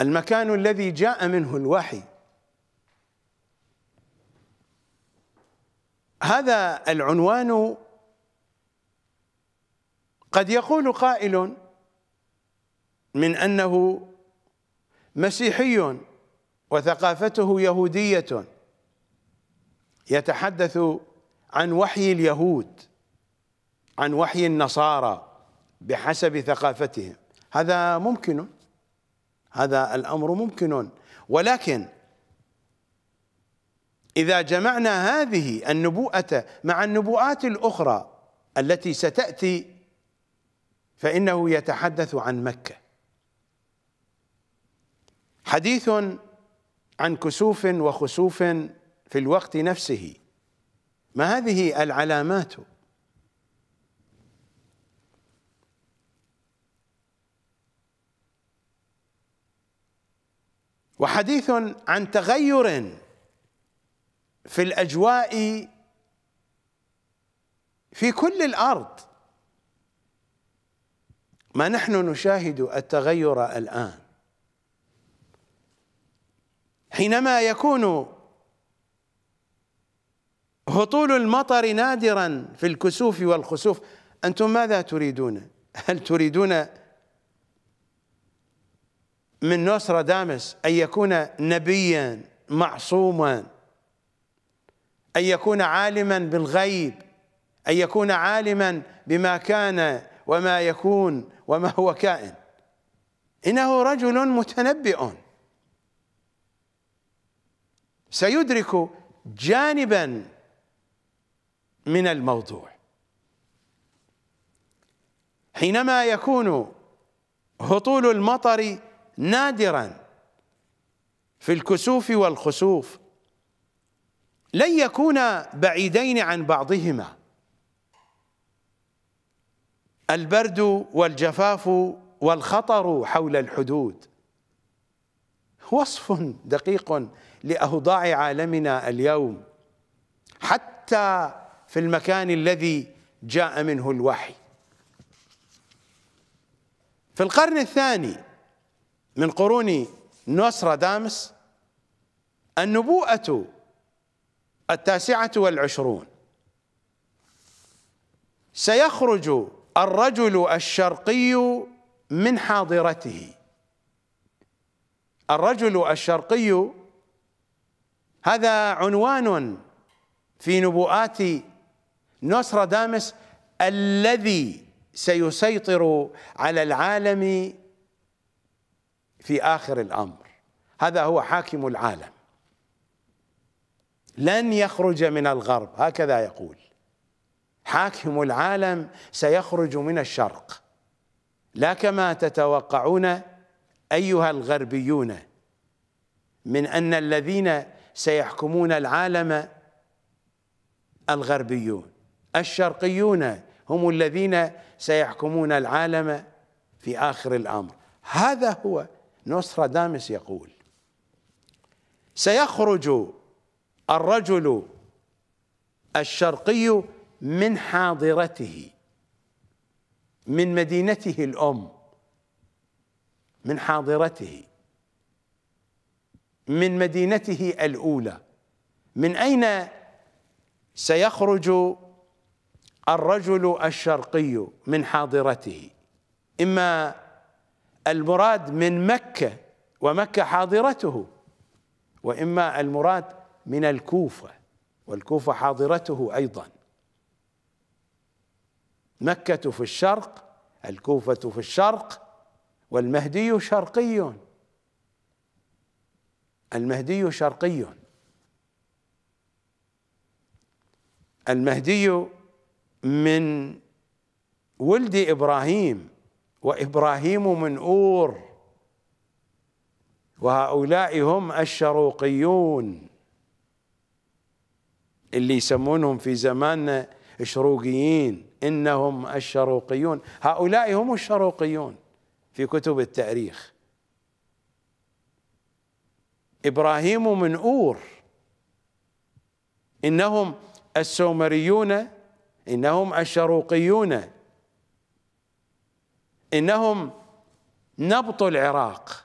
المكان الذي جاء منه الوحي هذا العنوان قد يقول قائل من أنه مسيحي وثقافته يهودية يتحدث عن وحي اليهود عن وحي النصارى بحسب ثقافتهم هذا ممكن هذا الأمر ممكن ولكن إذا جمعنا هذه النبوءة مع النبوءات الأخرى التي ستأتي فإنه يتحدث عن مكة حديث عن كسوف وخسوف في الوقت نفسه ما هذه العلامات وحديث عن تغير في الاجواء في كل الارض ما نحن نشاهد التغير الآن حينما يكون هطول المطر نادرا في الكسوف والخسوف أنتم ماذا تريدون؟ هل تريدون من نوسترادامس أن يكون نبيا معصوما أن يكون عالما بالغيب أن يكون عالما بما كان وما يكون وما هو كائن إنه رجل متنبئ سيدرك جانبا من الموضوع حينما يكون هطول المطر نادرا في الكسوف والخسوف لن يكونا بعيدين عن بعضهما البرد والجفاف والخطر حول الحدود وصف دقيق لاوضاع عالمنا اليوم حتى في المكان الذي جاء منه الوحي في القرن الثاني من قرون نوسترادامس النبوءة التاسعة والعشرون سيخرج الرجل الشرقي من حاضرته الرجل الشرقي هذا عنوان في نبوءات نوسترادامس الذي سيسيطر على العالم في آخر الأمر هذا هو حاكم العالم لن يخرج من الغرب هكذا يقول حاكم العالم سيخرج من الشرق لا كما تتوقعون ايها الغربيون من ان الذين سيحكمون العالم الغربيون الشرقيون هم الذين سيحكمون العالم في اخر الامر هذا هو نوسترادامس يقول سيخرج الرجل الشرقي من حاضرته من مدينته الام من حاضرته من مدينته الاولى من اين سيخرج الرجل الشرقي من حاضرته اما المراد من مكه ومكه حاضرته واما المراد من الكوفه والكوفه حاضرته ايضا مكة في الشرق الكوفة في الشرق والمهدي شرقي المهدي شرقي المهدي من ولد ابراهيم وابراهيم من اور وهؤلاء هم الشروقيون اللي يسمونهم في زماننا شروقيين إنهم الشروقيون هؤلاء هم الشروقيون في كتب التاريخ إبراهيم من أور إنهم السومريون إنهم الشروقيون إنهم نبط العراق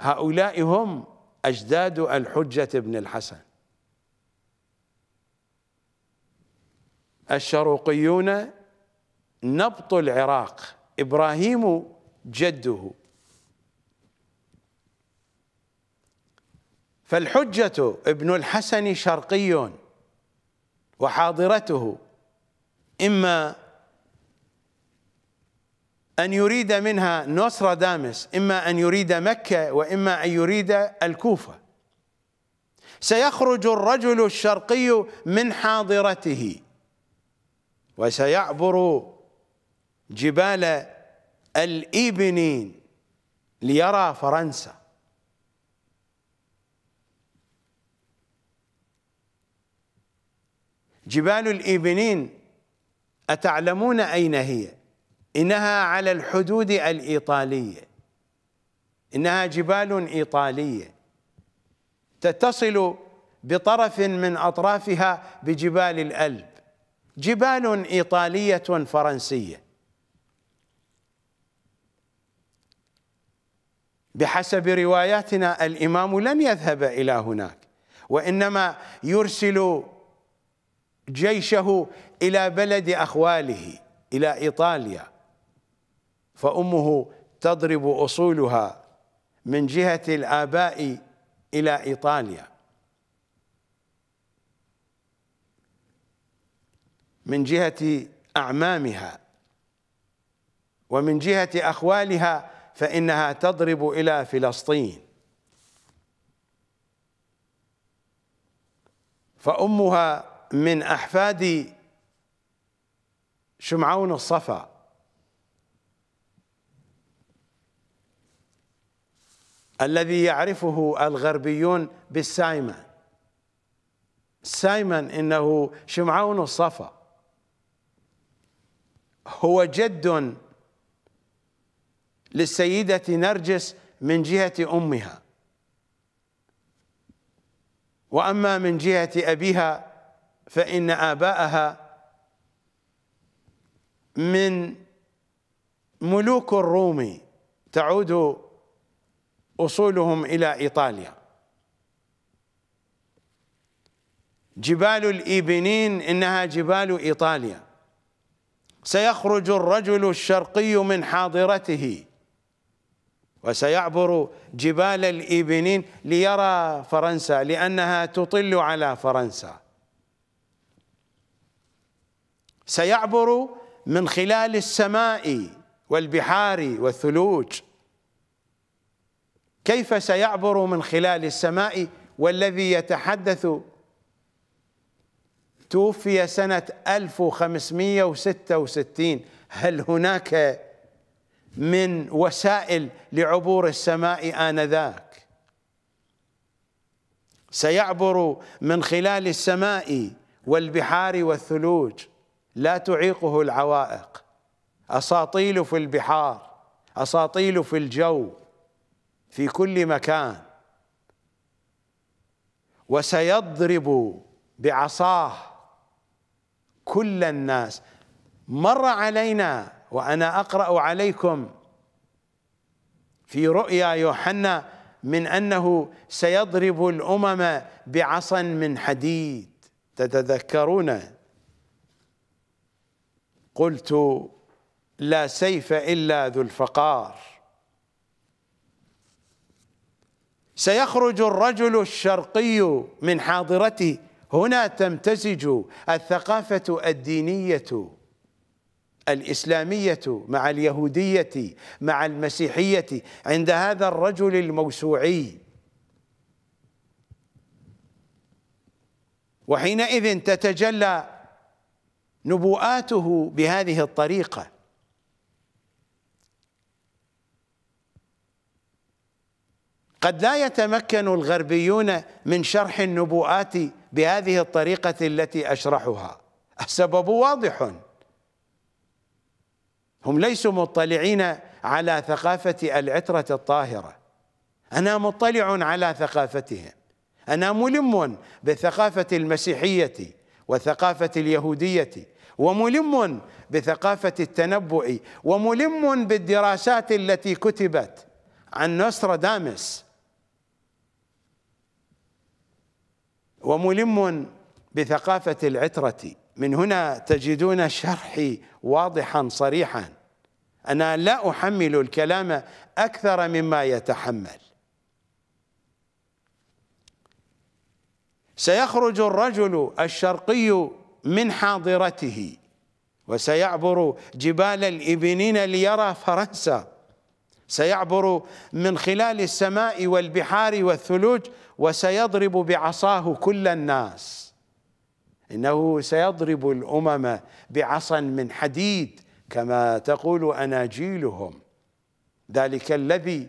هؤلاء هم أجداد الحجة بن الحسن الشروقيون نبط العراق إبراهيم جده فالحجة ابن الحسن شرقي وحاضرته إما أن يريد منها نصر دامس إما أن يريد مكة وإما أن يريد الكوفة سيخرج الرجل الشرقي من حاضرته وسيعبر جبال الإبنين ليرى فرنسا جبال الإبنين أتعلمون أين هي إنها على الحدود الإيطالية إنها جبال إيطالية تتصل بطرف من أطرافها بجبال الألب جبال إيطالية فرنسية بحسب رواياتنا الإمام لن يذهب إلى هناك وإنما يرسل جيشه إلى بلد أخواله إلى إيطاليا فأمه تضرب أصولها من جهة الآباء إلى إيطاليا من جهة أعمامها ومن جهة أخوالها فإنها تضرب إلى فلسطين فأمها من أحفاد شمعون الصفا الذي يعرفه الغربيون بالسايمان سايمن إنه شمعون الصفا هو جد للسيدة نرجس من جهة أمها وأما من جهة أبيها فإن آباءها من ملوك الروم تعود أصولهم إلى إيطاليا جبال الإيبنين إنها جبال إيطاليا سيخرج الرجل الشرقي من حاضرته وسيعبر جبال الإبنين ليرى فرنسا لأنها تطل على فرنسا سيعبر من خلال السماء والبحار والثلوج كيف سيعبر من خلال السماء والذي يتحدث توفي سنة 1566 هل هناك من وسائل لعبور السماء آنذاك سيعبر من خلال السماء والبحار والثلوج لا تعيقه العوائق أساطيل في البحار أساطيل في الجو في كل مكان وسيضرب بعصاه كل الناس مر علينا وأنا أقرأ عليكم في رؤيا يوحنا من أنه سيضرب الأمم بعصا من حديد تتذكرون قلت لا سيف إلا ذو الفقار سيخرج الرجل الشرقي من حاضرته هنا تمتزج الثقافة الدينية الإسلامية مع اليهودية مع المسيحية عند هذا الرجل الموسوعي وحينئذ تتجلى نبوءاته بهذه الطريقة قد لا يتمكن الغربيون من شرح النبوءات بهذه الطريقة التي أشرحها السبب واضح هم ليسوا مطلعين على ثقافة العترة الطاهرة أنا مطلع على ثقافتهم أنا ملم بثقافة المسيحية وثقافة اليهودية وملم بثقافة التنبؤ وملم بالدراسات التي كتبت عن نوسترادامس وملم بثقافة العترة من هنا تجدون شرحي واضحا صريحا أنا لا أحمل الكلام أكثر مما يتحمل سيخرج الرجل الشرقي من حاضرته وسيعبر جبال الإبنين ليرى فرنسا سيعبر من خلال السماء والبحار والثلوج وسيضرب بعصاه كل الناس انه سيضرب الامم بعصا من حديد كما تقول اناجيلهم ذلك الذي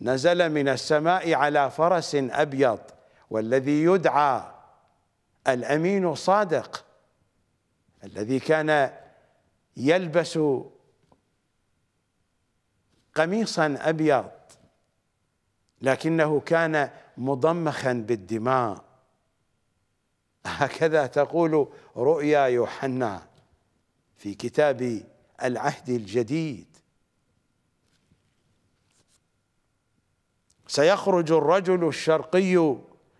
نزل من السماء على فرس ابيض والذي يدعى الامين الصادق الذي كان يلبس قميصا أبيض لكنه كان مضمخا بالدماء هكذا تقول رؤيا يوحنا في كتاب العهد الجديد سيخرج الرجل الشرقي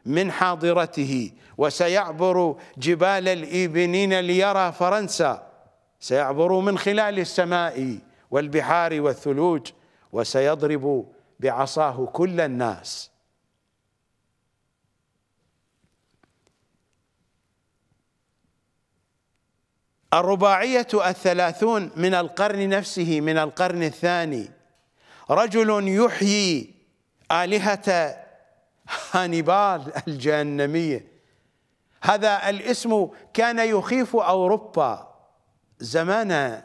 من حاضرته وسيعبر جبال الإيبنين ليرى فرنسا سيعبر من خلال السماء والبحار والثلوج وسيضرب بعصاه كل الناس الرباعية الثلاثون من القرن نفسه من القرن الثاني رجل يحيي آلهة هانيبال الجهنمية هذا الاسم كان يخيف أوروبا زمان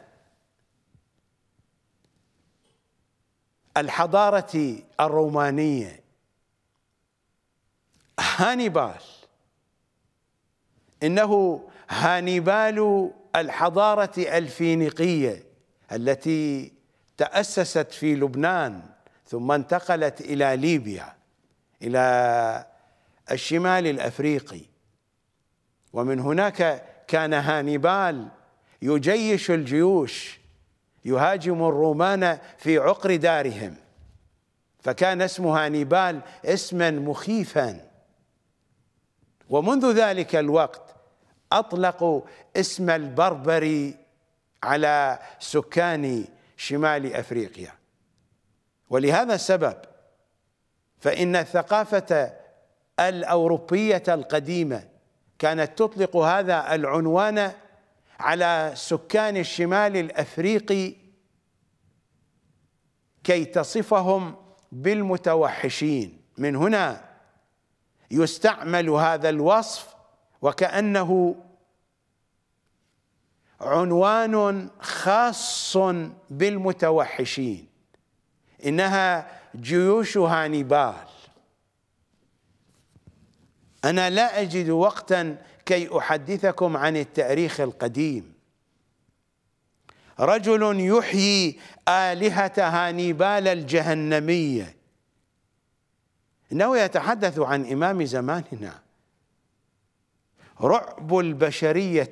الحضارة الرومانية هانيبال إنه هانيبال الحضارة الفينيقية التي تأسست في لبنان ثم انتقلت إلى ليبيا إلى الشمال الأفريقي ومن هناك كان هانيبال يجيش الجيوش يهاجم الرومان في عقر دارهم فكان اسم هانيبال اسما مخيفا ومنذ ذلك الوقت اطلقوا اسم البربري على سكان شمال افريقيا ولهذا السبب فان الثقافه الاوروبيه القديمه كانت تطلق هذا العنوان على سكان الشمال الافريقي كي تصفهم بالمتوحشين من هنا يستعمل هذا الوصف وكانه عنوان خاص بالمتوحشين انها جيوش هانيبال انا لا اجد وقتا كي احدثكم عن التاريخ القديم رجل يحيي الهه هانيبال الجهنميه انه يتحدث عن امام زماننا رعب البشريه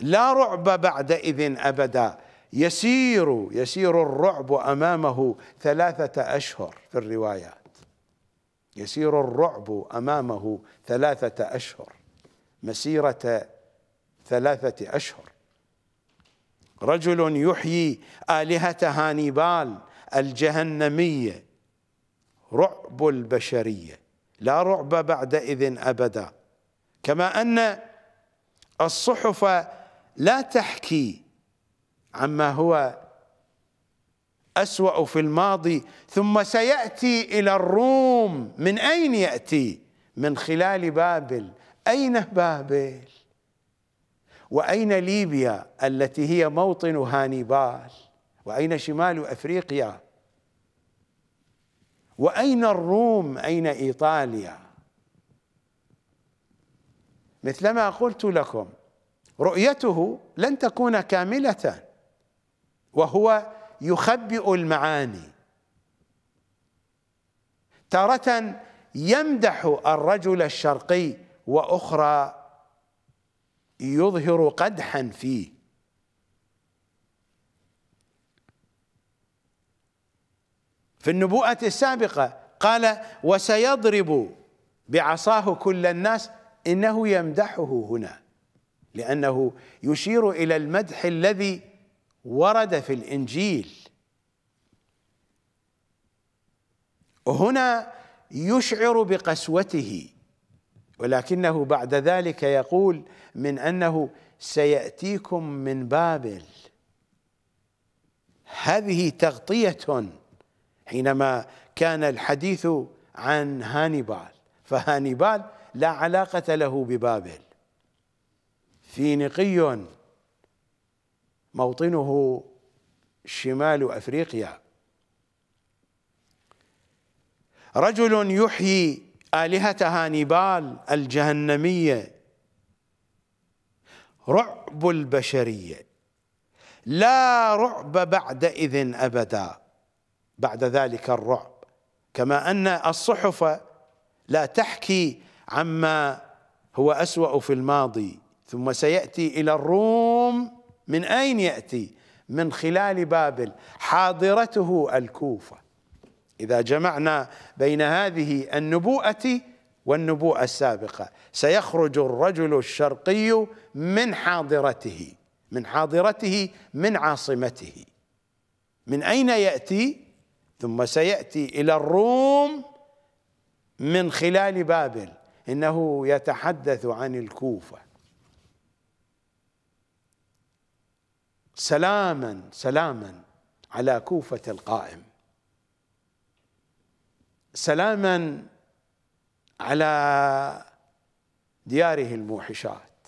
لا رعب بعدئذ ابدا يسير يسير الرعب امامه ثلاثه اشهر في الروايه يسير الرعب امامه ثلاثه اشهر مسيره ثلاثه اشهر رجل يحيي الهه هانيبال الجهنميه رعب البشريه لا رعب بعدئذ ابدا كما ان الصحف لا تحكي عما هو أسوأ في الماضي ثم سيأتي إلى الروم من أين يأتي؟ من خلال بابل أين بابل؟ وأين ليبيا التي هي موطن هانيبال؟ وأين شمال أفريقيا؟ وأين الروم؟ أين إيطاليا؟ مثلما قلت لكم رؤيته لن تكون كاملة وهو يخبئ المعاني تارة يمدح الرجل الشرقي واخرى يظهر قدحا فيه في النبوءة السابقة قال وسيضرب بعصاه كل الناس انه يمدحه هنا لانه يشير الى المدح الذي ورد في الانجيل هنا يشعر بقسوته ولكنه بعد ذلك يقول من انه سياتيكم من بابل هذه تغطيه حينما كان الحديث عن هانيبال فهانيبال لا علاقه له ببابل فينيقي موطنه شمال افريقيا رجل يحيي الهه هانيبال الجهنميه رعب البشريه لا رعب بعدئذ ابدا بعد ذلك الرعب كما ان الصحف لا تحكي عما هو اسوا في الماضي ثم سياتي الى الروم من أين يأتي من خلال بابل حاضرته الكوفة إذا جمعنا بين هذه النبوءة والنبوءة السابقة سيخرج الرجل الشرقي من حاضرته من حاضرته من عاصمته من أين يأتي ثم سيأتي إلى الروم من خلال بابل إنه يتحدث عن الكوفة سلاما سلاما على كوفة القائم سلاما على دياره الموحشات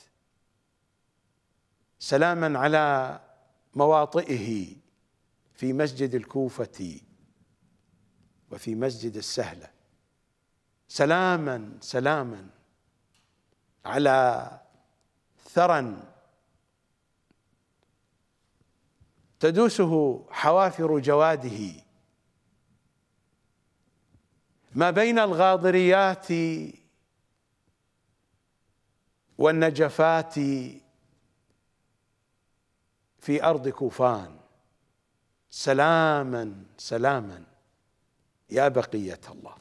سلاما على مواطئه في مسجد الكوفة وفي مسجد السهلة سلاما سلاما على ثرى تدوسه حوافر جواده ما بين الغاضريات والنجفات في ارض كوفان سلاما سلاما يا بقيه الله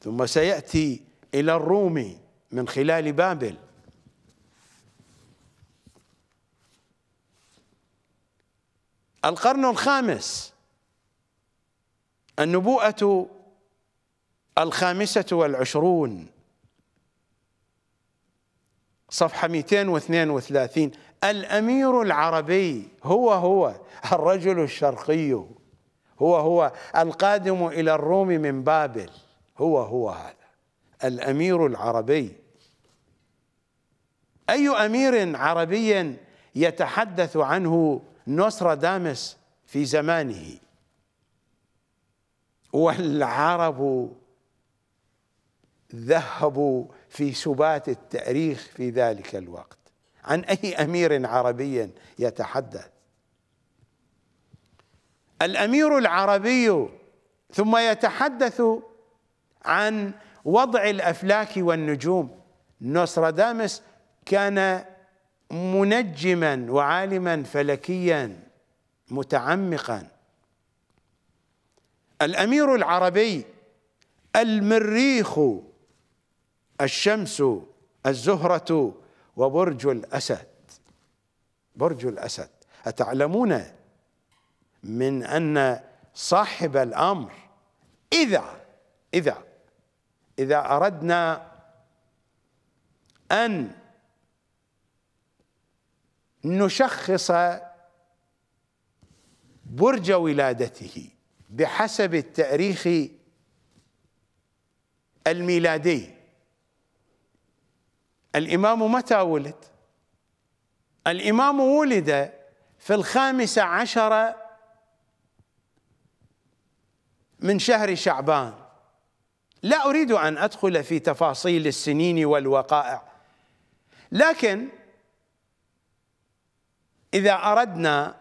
ثم سياتي الى الروم من خلال بابل القرن الخامس النبوءة الخامسة والعشرون صفحة 232 الأمير العربي هو هو الرجل الشرقي هو هو القادم إلى الروم من بابل هو هو هذا الأمير العربي أي أمير عربي يتحدث عنه نوسترادامس في زمانه والعرب ذهبوا في سبات التاريخ في ذلك الوقت عن اي امير عربي يتحدث الامير العربي ثم يتحدث عن وضع الافلاك والنجوم نوسترادامس كان منجما وعالما فلكيا متعمقا الامير العربي المريخ الشمس الزهره وبرج الاسد برج الاسد اتعلمون من ان صاحب الامر اذا اذا اذا اردنا ان نشخص برج ولادته بحسب التاريخ الميلادي الامام متى ولد الامام ولد في الخامسه عشره من شهر شعبان لا اريد ان ادخل في تفاصيل السنين والوقائع لكن إذا أردنا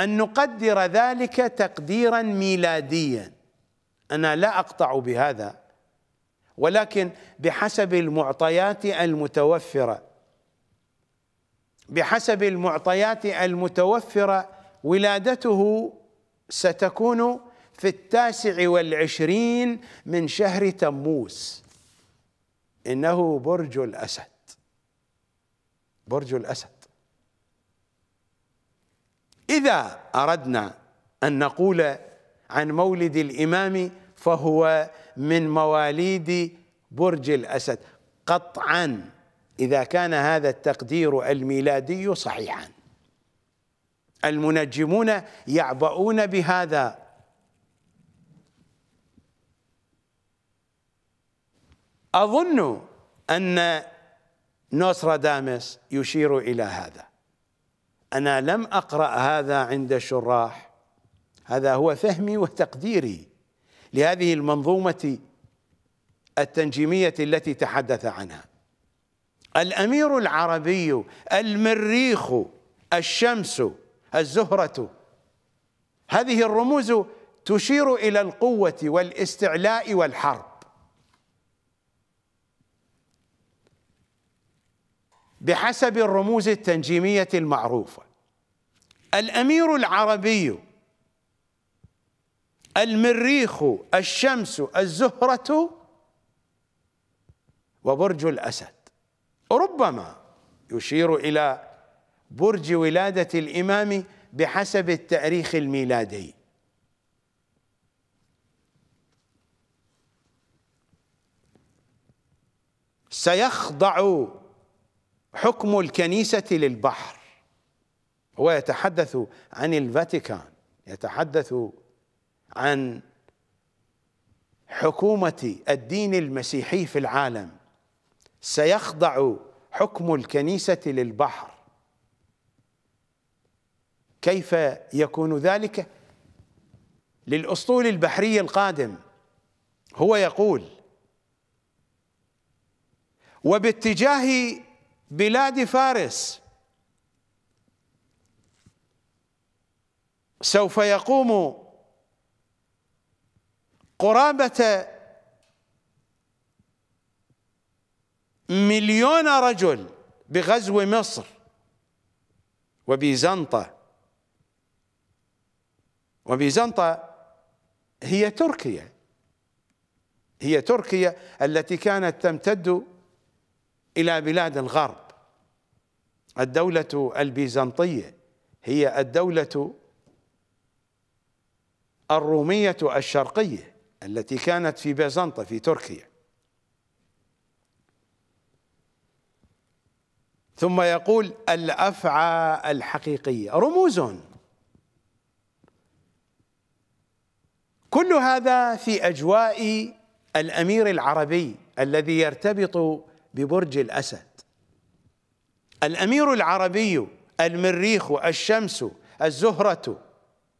أن نقدر ذلك تقديرا ميلاديا أنا لا أقطع بهذا ولكن بحسب المعطيات المتوفرة بحسب المعطيات المتوفرة ولادته ستكون في التاسع والعشرين من شهر تموز إنه برج الأسد برج الأسد إذا أردنا أن نقول عن مولد الإمام فهو من مواليد برج الأسد قطعا إذا كان هذا التقدير الميلادي صحيحا المنجمون يعبؤون بهذا أظن أن نوسترادامس يشير إلى هذا أنا لم أقرأ هذا عند الشراح هذا هو فهمي وتقديري لهذه المنظومة التنجيمية التي تحدث عنها الأمير العربي المريخ الشمس الزهرة هذه الرموز تشير إلى القوة والاستعلاء والحرب بحسب الرموز التنجيمية المعروفة الأمير العربي المريخ الشمس الزهرة وبرج الأسد ربما يشير إلى برج ولادة الإمام بحسب التاريخ الميلادي سيخضع حكم الكنيسة للبحر هو يتحدث عن الفاتيكان يتحدث عن حكومة الدين المسيحي في العالم سيخضع حكم الكنيسة للبحر كيف يكون ذلك للأسطول البحري القادم هو يقول وباتجاه بلاد فارس سوف يقوم قرابة مليون رجل بغزو مصر وبيزنطة وبيزنطة هي تركيا هي تركيا التي كانت تمتد إلى بلاد الغرب الدولة البيزنطية هي الدولة الرومية الشرقية التي كانت في بيزنطة في تركيا ثم يقول الأفعى الحقيقية رموز كل هذا في أجواء الأمير العربي الذي يرتبط ببرج الأسد الأمير العربي المريخ الشمس الزهرة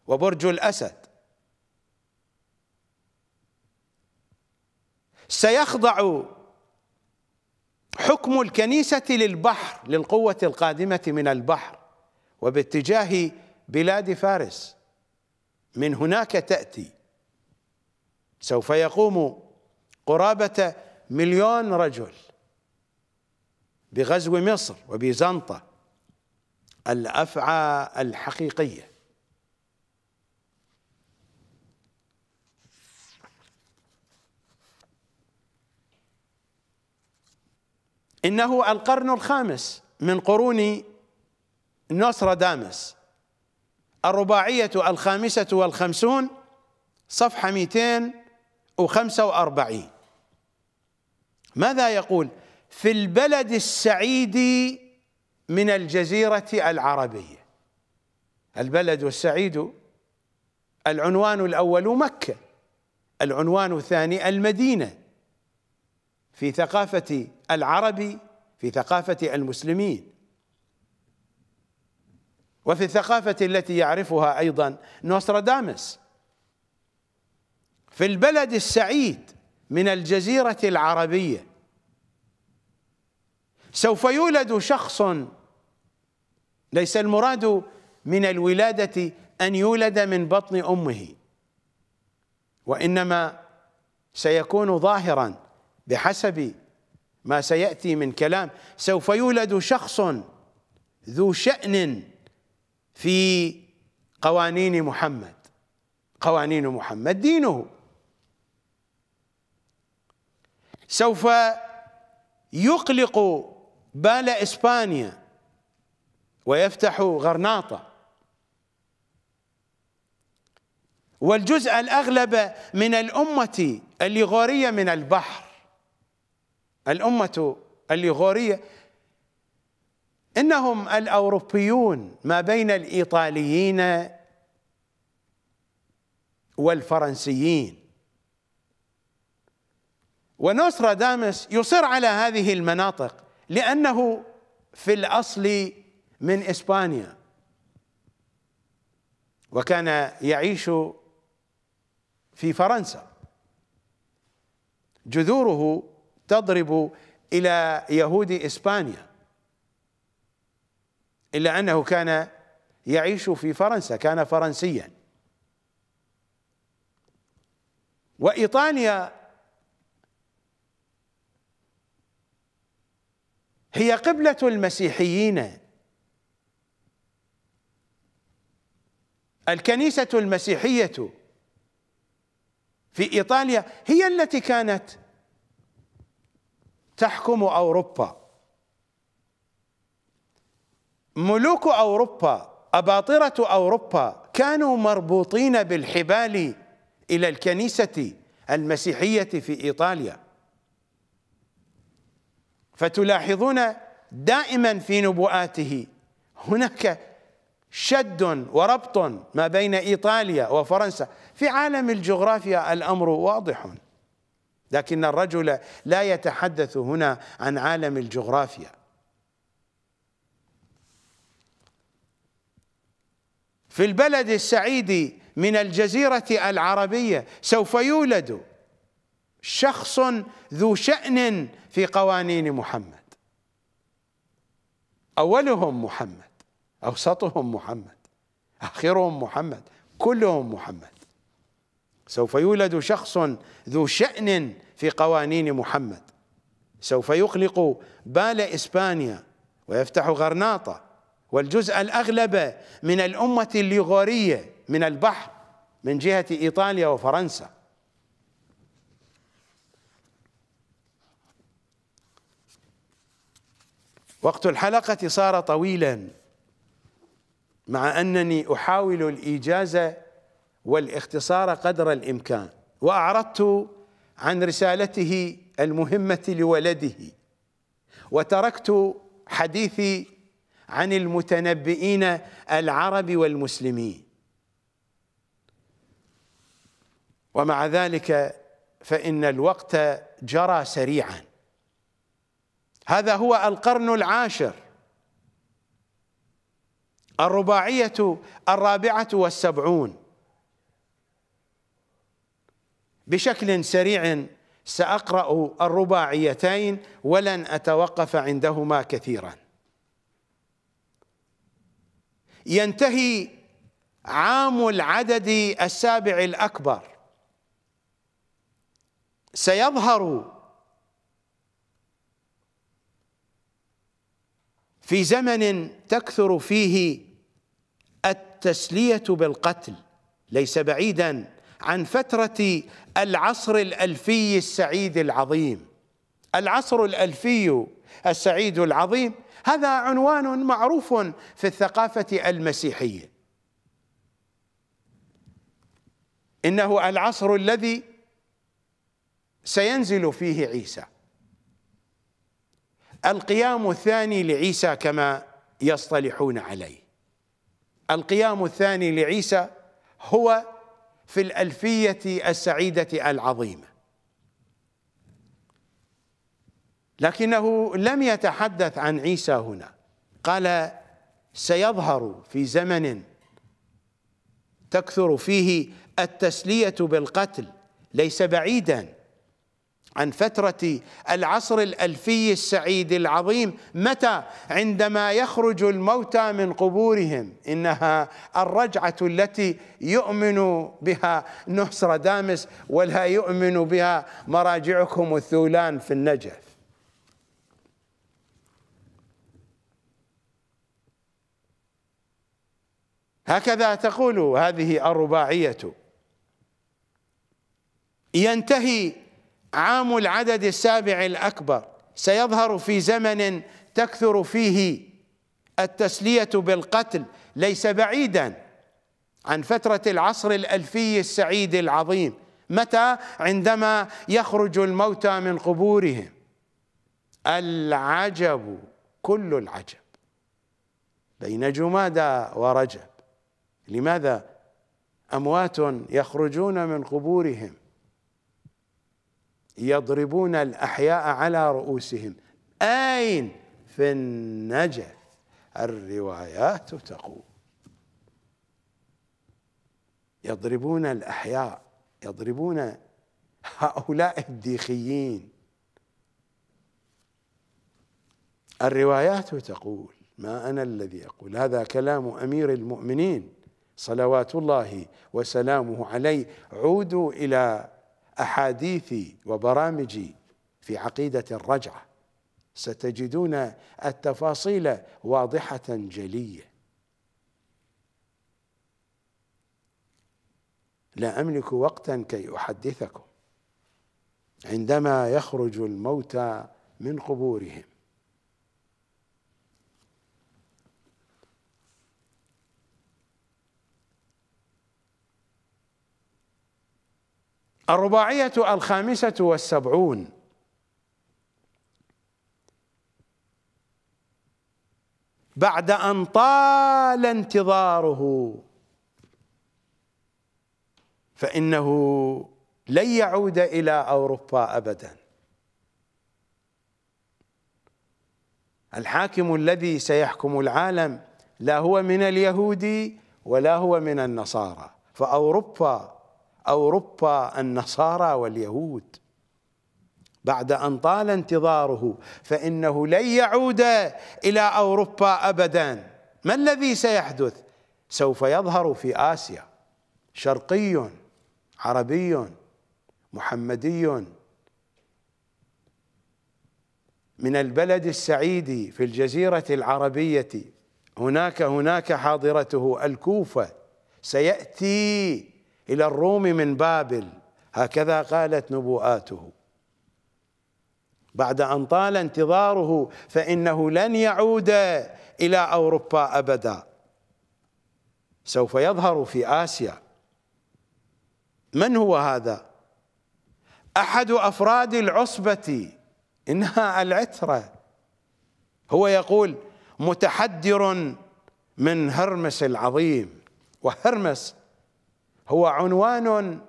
وبرج الأسد سيخضع حكم الكنيسة للبحر للقوة القادمة من البحر وباتجاه بلاد فارس من هناك تأتي سوف يقوم قرابة مليون رجل بغزو مصر وبيزنطة الأفعى الحقيقية إنه القرن الخامس من قرون نوسترادامس الرباعية الخامسة والخمسون صفحة 245 ماذا يقول في البلد السعيد من الجزيرة العربية البلد السعيد العنوان الأول مكة العنوان الثاني المدينة في ثقافة العربي في ثقافة المسلمين وفي الثقافة التي يعرفها أيضا نوسترادامس في البلد السعيد من الجزيرة العربية سوف يولد شخص ليس المراد من الولادة أن يولد من بطن أمه وإنما سيكون ظاهرا بحسب ما سياتي من كلام سوف يولد شخص ذو شان في قوانين محمد قوانين محمد دينه سوف يقلق بال اسبانيا ويفتح غرناطه والجزء الاغلب من الامه الليغوريه من البحر الأمة الإيغورية إنهم الأوروبيون ما بين الإيطاليين والفرنسيين ونصر دامس يصر على هذه المناطق لأنه في الأصل من إسبانيا وكان يعيش في فرنسا جذوره تضرب إلى يهود إسبانيا إلا أنه كان يعيش في فرنسا كان فرنسيا وإيطاليا هي قبلة المسيحيين الكنيسة المسيحية في إيطاليا هي التي كانت تحكم أوروبا ملوك أوروبا أباطرة أوروبا كانوا مربوطين بالحبال إلى الكنيسة المسيحية في إيطاليا فتلاحظون دائما في نبوءاته هناك شد وربط ما بين إيطاليا وفرنسا في عالم الجغرافيا الأمر واضح لكن الرجل لا يتحدث هنا عن عالم الجغرافيا في البلد السعيد من الجزيرة العربية سوف يولد شخص ذو شأن في قوانين محمد أولهم محمد أوسطهم محمد آخرهم محمد كلهم محمد سوف يولد شخص ذو شأن في قوانين محمد سوف يقلق بال إسبانيا ويفتح غرناطة والجزء الأغلب من الأمة الليغورية من البحر من جهة إيطاليا وفرنسا وقت الحلقة صار طويلا مع أنني أحاول الإيجاز والاختصار قدر الإمكان وأعرضت عن رسالته المهمة لولده وتركت حديثي عن المتنبئين العرب والمسلمين ومع ذلك فإن الوقت جرى سريعا هذا هو القرن العاشر الرباعية الرابعة والسبعون بشكل سريع ساقرا الرباعيتين ولن اتوقف عندهما كثيرا ينتهي عام العدد السابع الاكبر سيظهر في زمن تكثر فيه التسليه بالقتل ليس بعيدا عن فترة العصر الألفي السعيد العظيم العصر الألفي السعيد العظيم هذا عنوان معروف في الثقافة المسيحية إنه العصر الذي سينزل فيه عيسى القيام الثاني لعيسى كما يصطلحون عليه القيام الثاني لعيسى هو في الألفية السعيدة العظيمة لكنه لم يتحدث عن عيسى هنا قال سيظهر في زمن تكثر فيه التسلية بالقتل ليس بعيدا عن فترة العصر الألفي السعيد العظيم متى عندما يخرج الموتى من قبورهم إنها الرجعة التي يؤمن بها نصر دامس ولا يؤمن بها مراجعكم الثولان في النجف هكذا تقول هذه الرباعية ينتهي عام العدد السابع الأكبر سيظهر في زمن تكثر فيه التسلية بالقتل ليس بعيدا عن فترة العصر الألفي السعيد العظيم متى عندما يخرج الموتى من قبورهم العجب كل العجب بين جمادى ورجب لماذا أموات يخرجون من قبورهم يضربون الأحياء على رؤوسهم أين في النجف الروايات تقول يضربون الأحياء يضربون هؤلاء الديخيين الروايات تقول ما أنا الذي أقول هذا كلام أمير المؤمنين صلوات الله وسلامه عليه عودوا إلى احاديثي وبرامجي في عقيده الرجعه ستجدون التفاصيل واضحه جليه لا املك وقتا كي احدثكم عندما يخرج الموتى من قبورهم الرباعية الخامسة والسبعون بعد أن طال انتظاره فإنه لن يعود إلى أوروبا أبدا الحاكم الذي سيحكم العالم لا هو من اليهود ولا هو من النصارى فأوروبا أوروبا النصارى واليهود بعد أن طال انتظاره فإنه لن يعود إلى أوروبا أبدا ما الذي سيحدث؟ سوف يظهر في آسيا شرقي عربي محمدي من البلد السعيد في الجزيرة العربية هناك هناك حاضرته الكوفة سيأتي إلى الروم من بابل هكذا قالت نبوءاته بعد أن طال انتظاره فإنه لن يعود إلى أوروبا أبدا سوف يظهر في آسيا من هو هذا؟ أحد أفراد العصبة إنها العترة هو يقول متحدر من هرمس العظيم وهرمس هو عنوان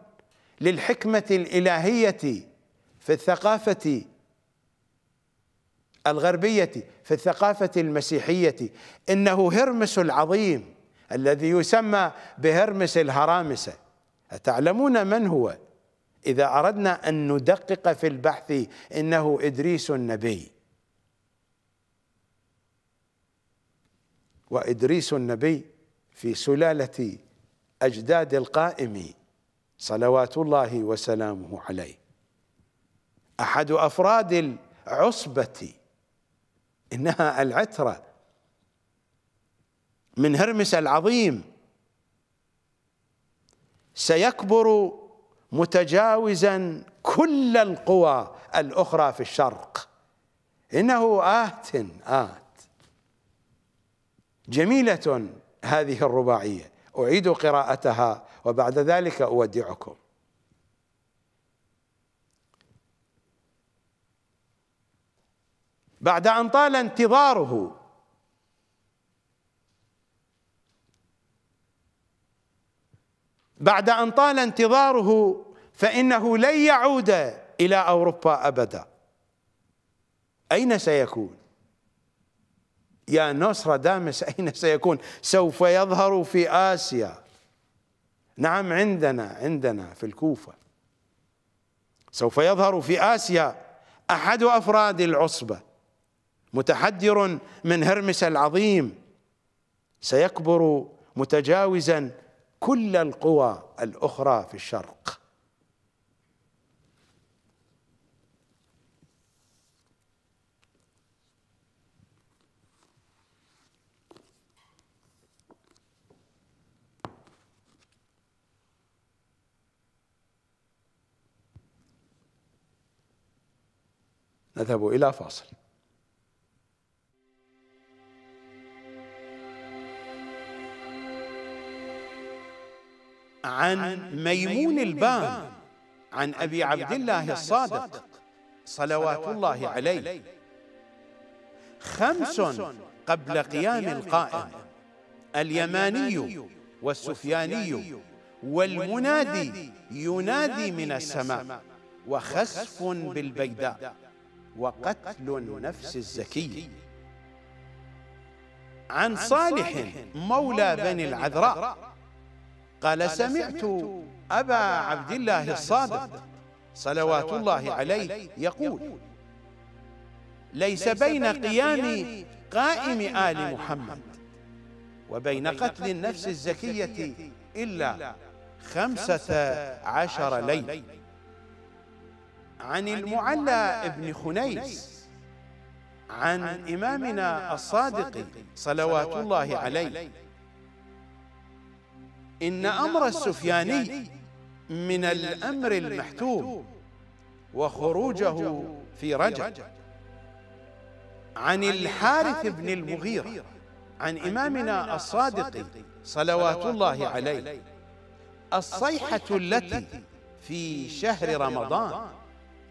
للحكمة الإلهية في الثقافة الغربية في الثقافة المسيحية إنه هرمس العظيم الذي يسمى بهرمس الهرامسة أتعلمون من هو؟ إذا أردنا أن ندقق في البحث إنه إدريس النبي وإدريس النبي في سلالة أجداد القائم صلوات الله وسلامه عليه أحد أفراد العصبة إنها العترة من هرمس العظيم سيكبر متجاوزا كل القوى الأخرى في الشرق إنه آت آت جميلة هذه الرباعية أعيد قراءتها وبعد ذلك أودعكم بعد أن طال انتظاره بعد أن طال انتظاره فإنه لن يعود إلى أوروبا أبدا أين سيكون يا نصر دامس أين سيكون سوف يظهر في آسيا نعم عندنا عندنا في الكوفة سوف يظهر في آسيا أحد أفراد العصبة متحدر من هرمس العظيم سيكبر متجاوزا كل القوى الأخرى في الشرق نذهب إلى فاصل عن ميمون البام عن أبي عبد الله الصادق صلوات الله عليه خمس قبل قيام القائم اليماني والسفياني والمنادي ينادي من السماء وخسف بالبيداء وقتل النفس الزكية عن صالح مولى بني العذراء قال سمعت أبا عبد الله الصادق صلوات الله عليه يقول ليس بين قيام قائم آل محمد وبين قتل النفس الزكية إلا خمسة عشر ليل عن المعلى بن خنيس عن إمامنا الصادق صلوات الله عليه إن أمر السفياني من الأمر المحتوم وخروجه في رجب عن الحارث بن المغيرة عن إمامنا الصادق صلوات الله عليه الصيحة التي في شهر رمضان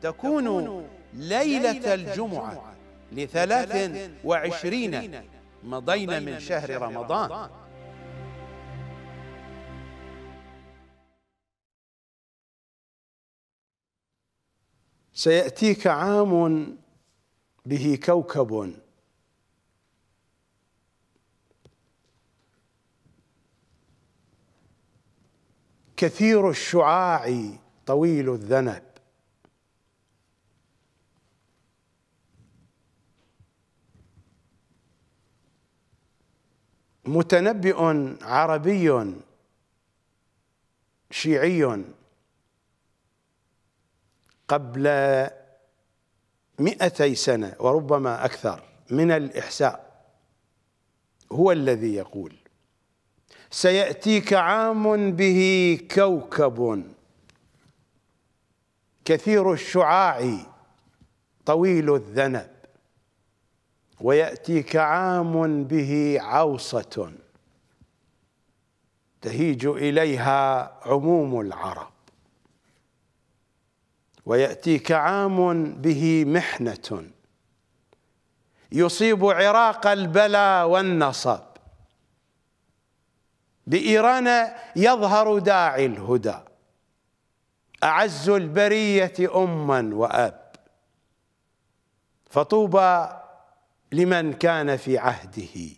تكون ليلة الجمعة لثلاث وعشرين مضينا من شهر رمضان سيأتيك عام به كوكب كثير الشعاع طويل الذنب متنبئ عربي شيعي قبل مئتي سنة وربما أكثر من الإحساء هو الذي يقول سيأتيك عام به كوكب كثير الشعاع طويل الذنب ويأتيك عام به عوصة تهيج إليها عموم العرب ويأتيك عام به محنة يصيب عراق البلا والنصب بإيران يظهر داعي الهدى أعز البرية أما وأب فطوبى لمن كان في عهده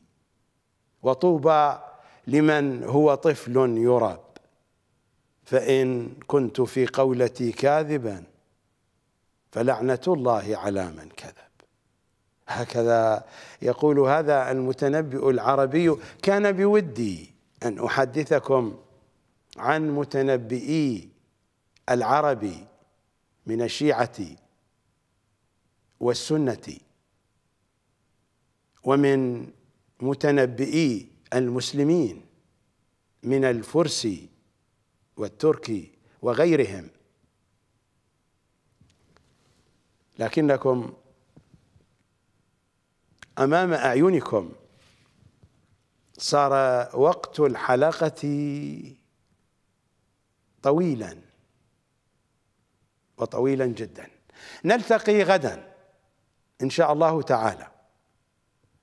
وطوبى لمن هو طفل يراب فإن كنت في قولتي كاذبا فلعنة الله على من كذب هكذا يقول هذا المتنبئ العربي كان بودي أن أحدثكم عن متنبئي العربي من الشيعة والسنة ومن متنبئي المسلمين من الفرسي والتركي وغيرهم لكنكم امام اعينكم صار وقت الحلقه طويلا وطويلا جدا نلتقي غدا ان شاء الله تعالى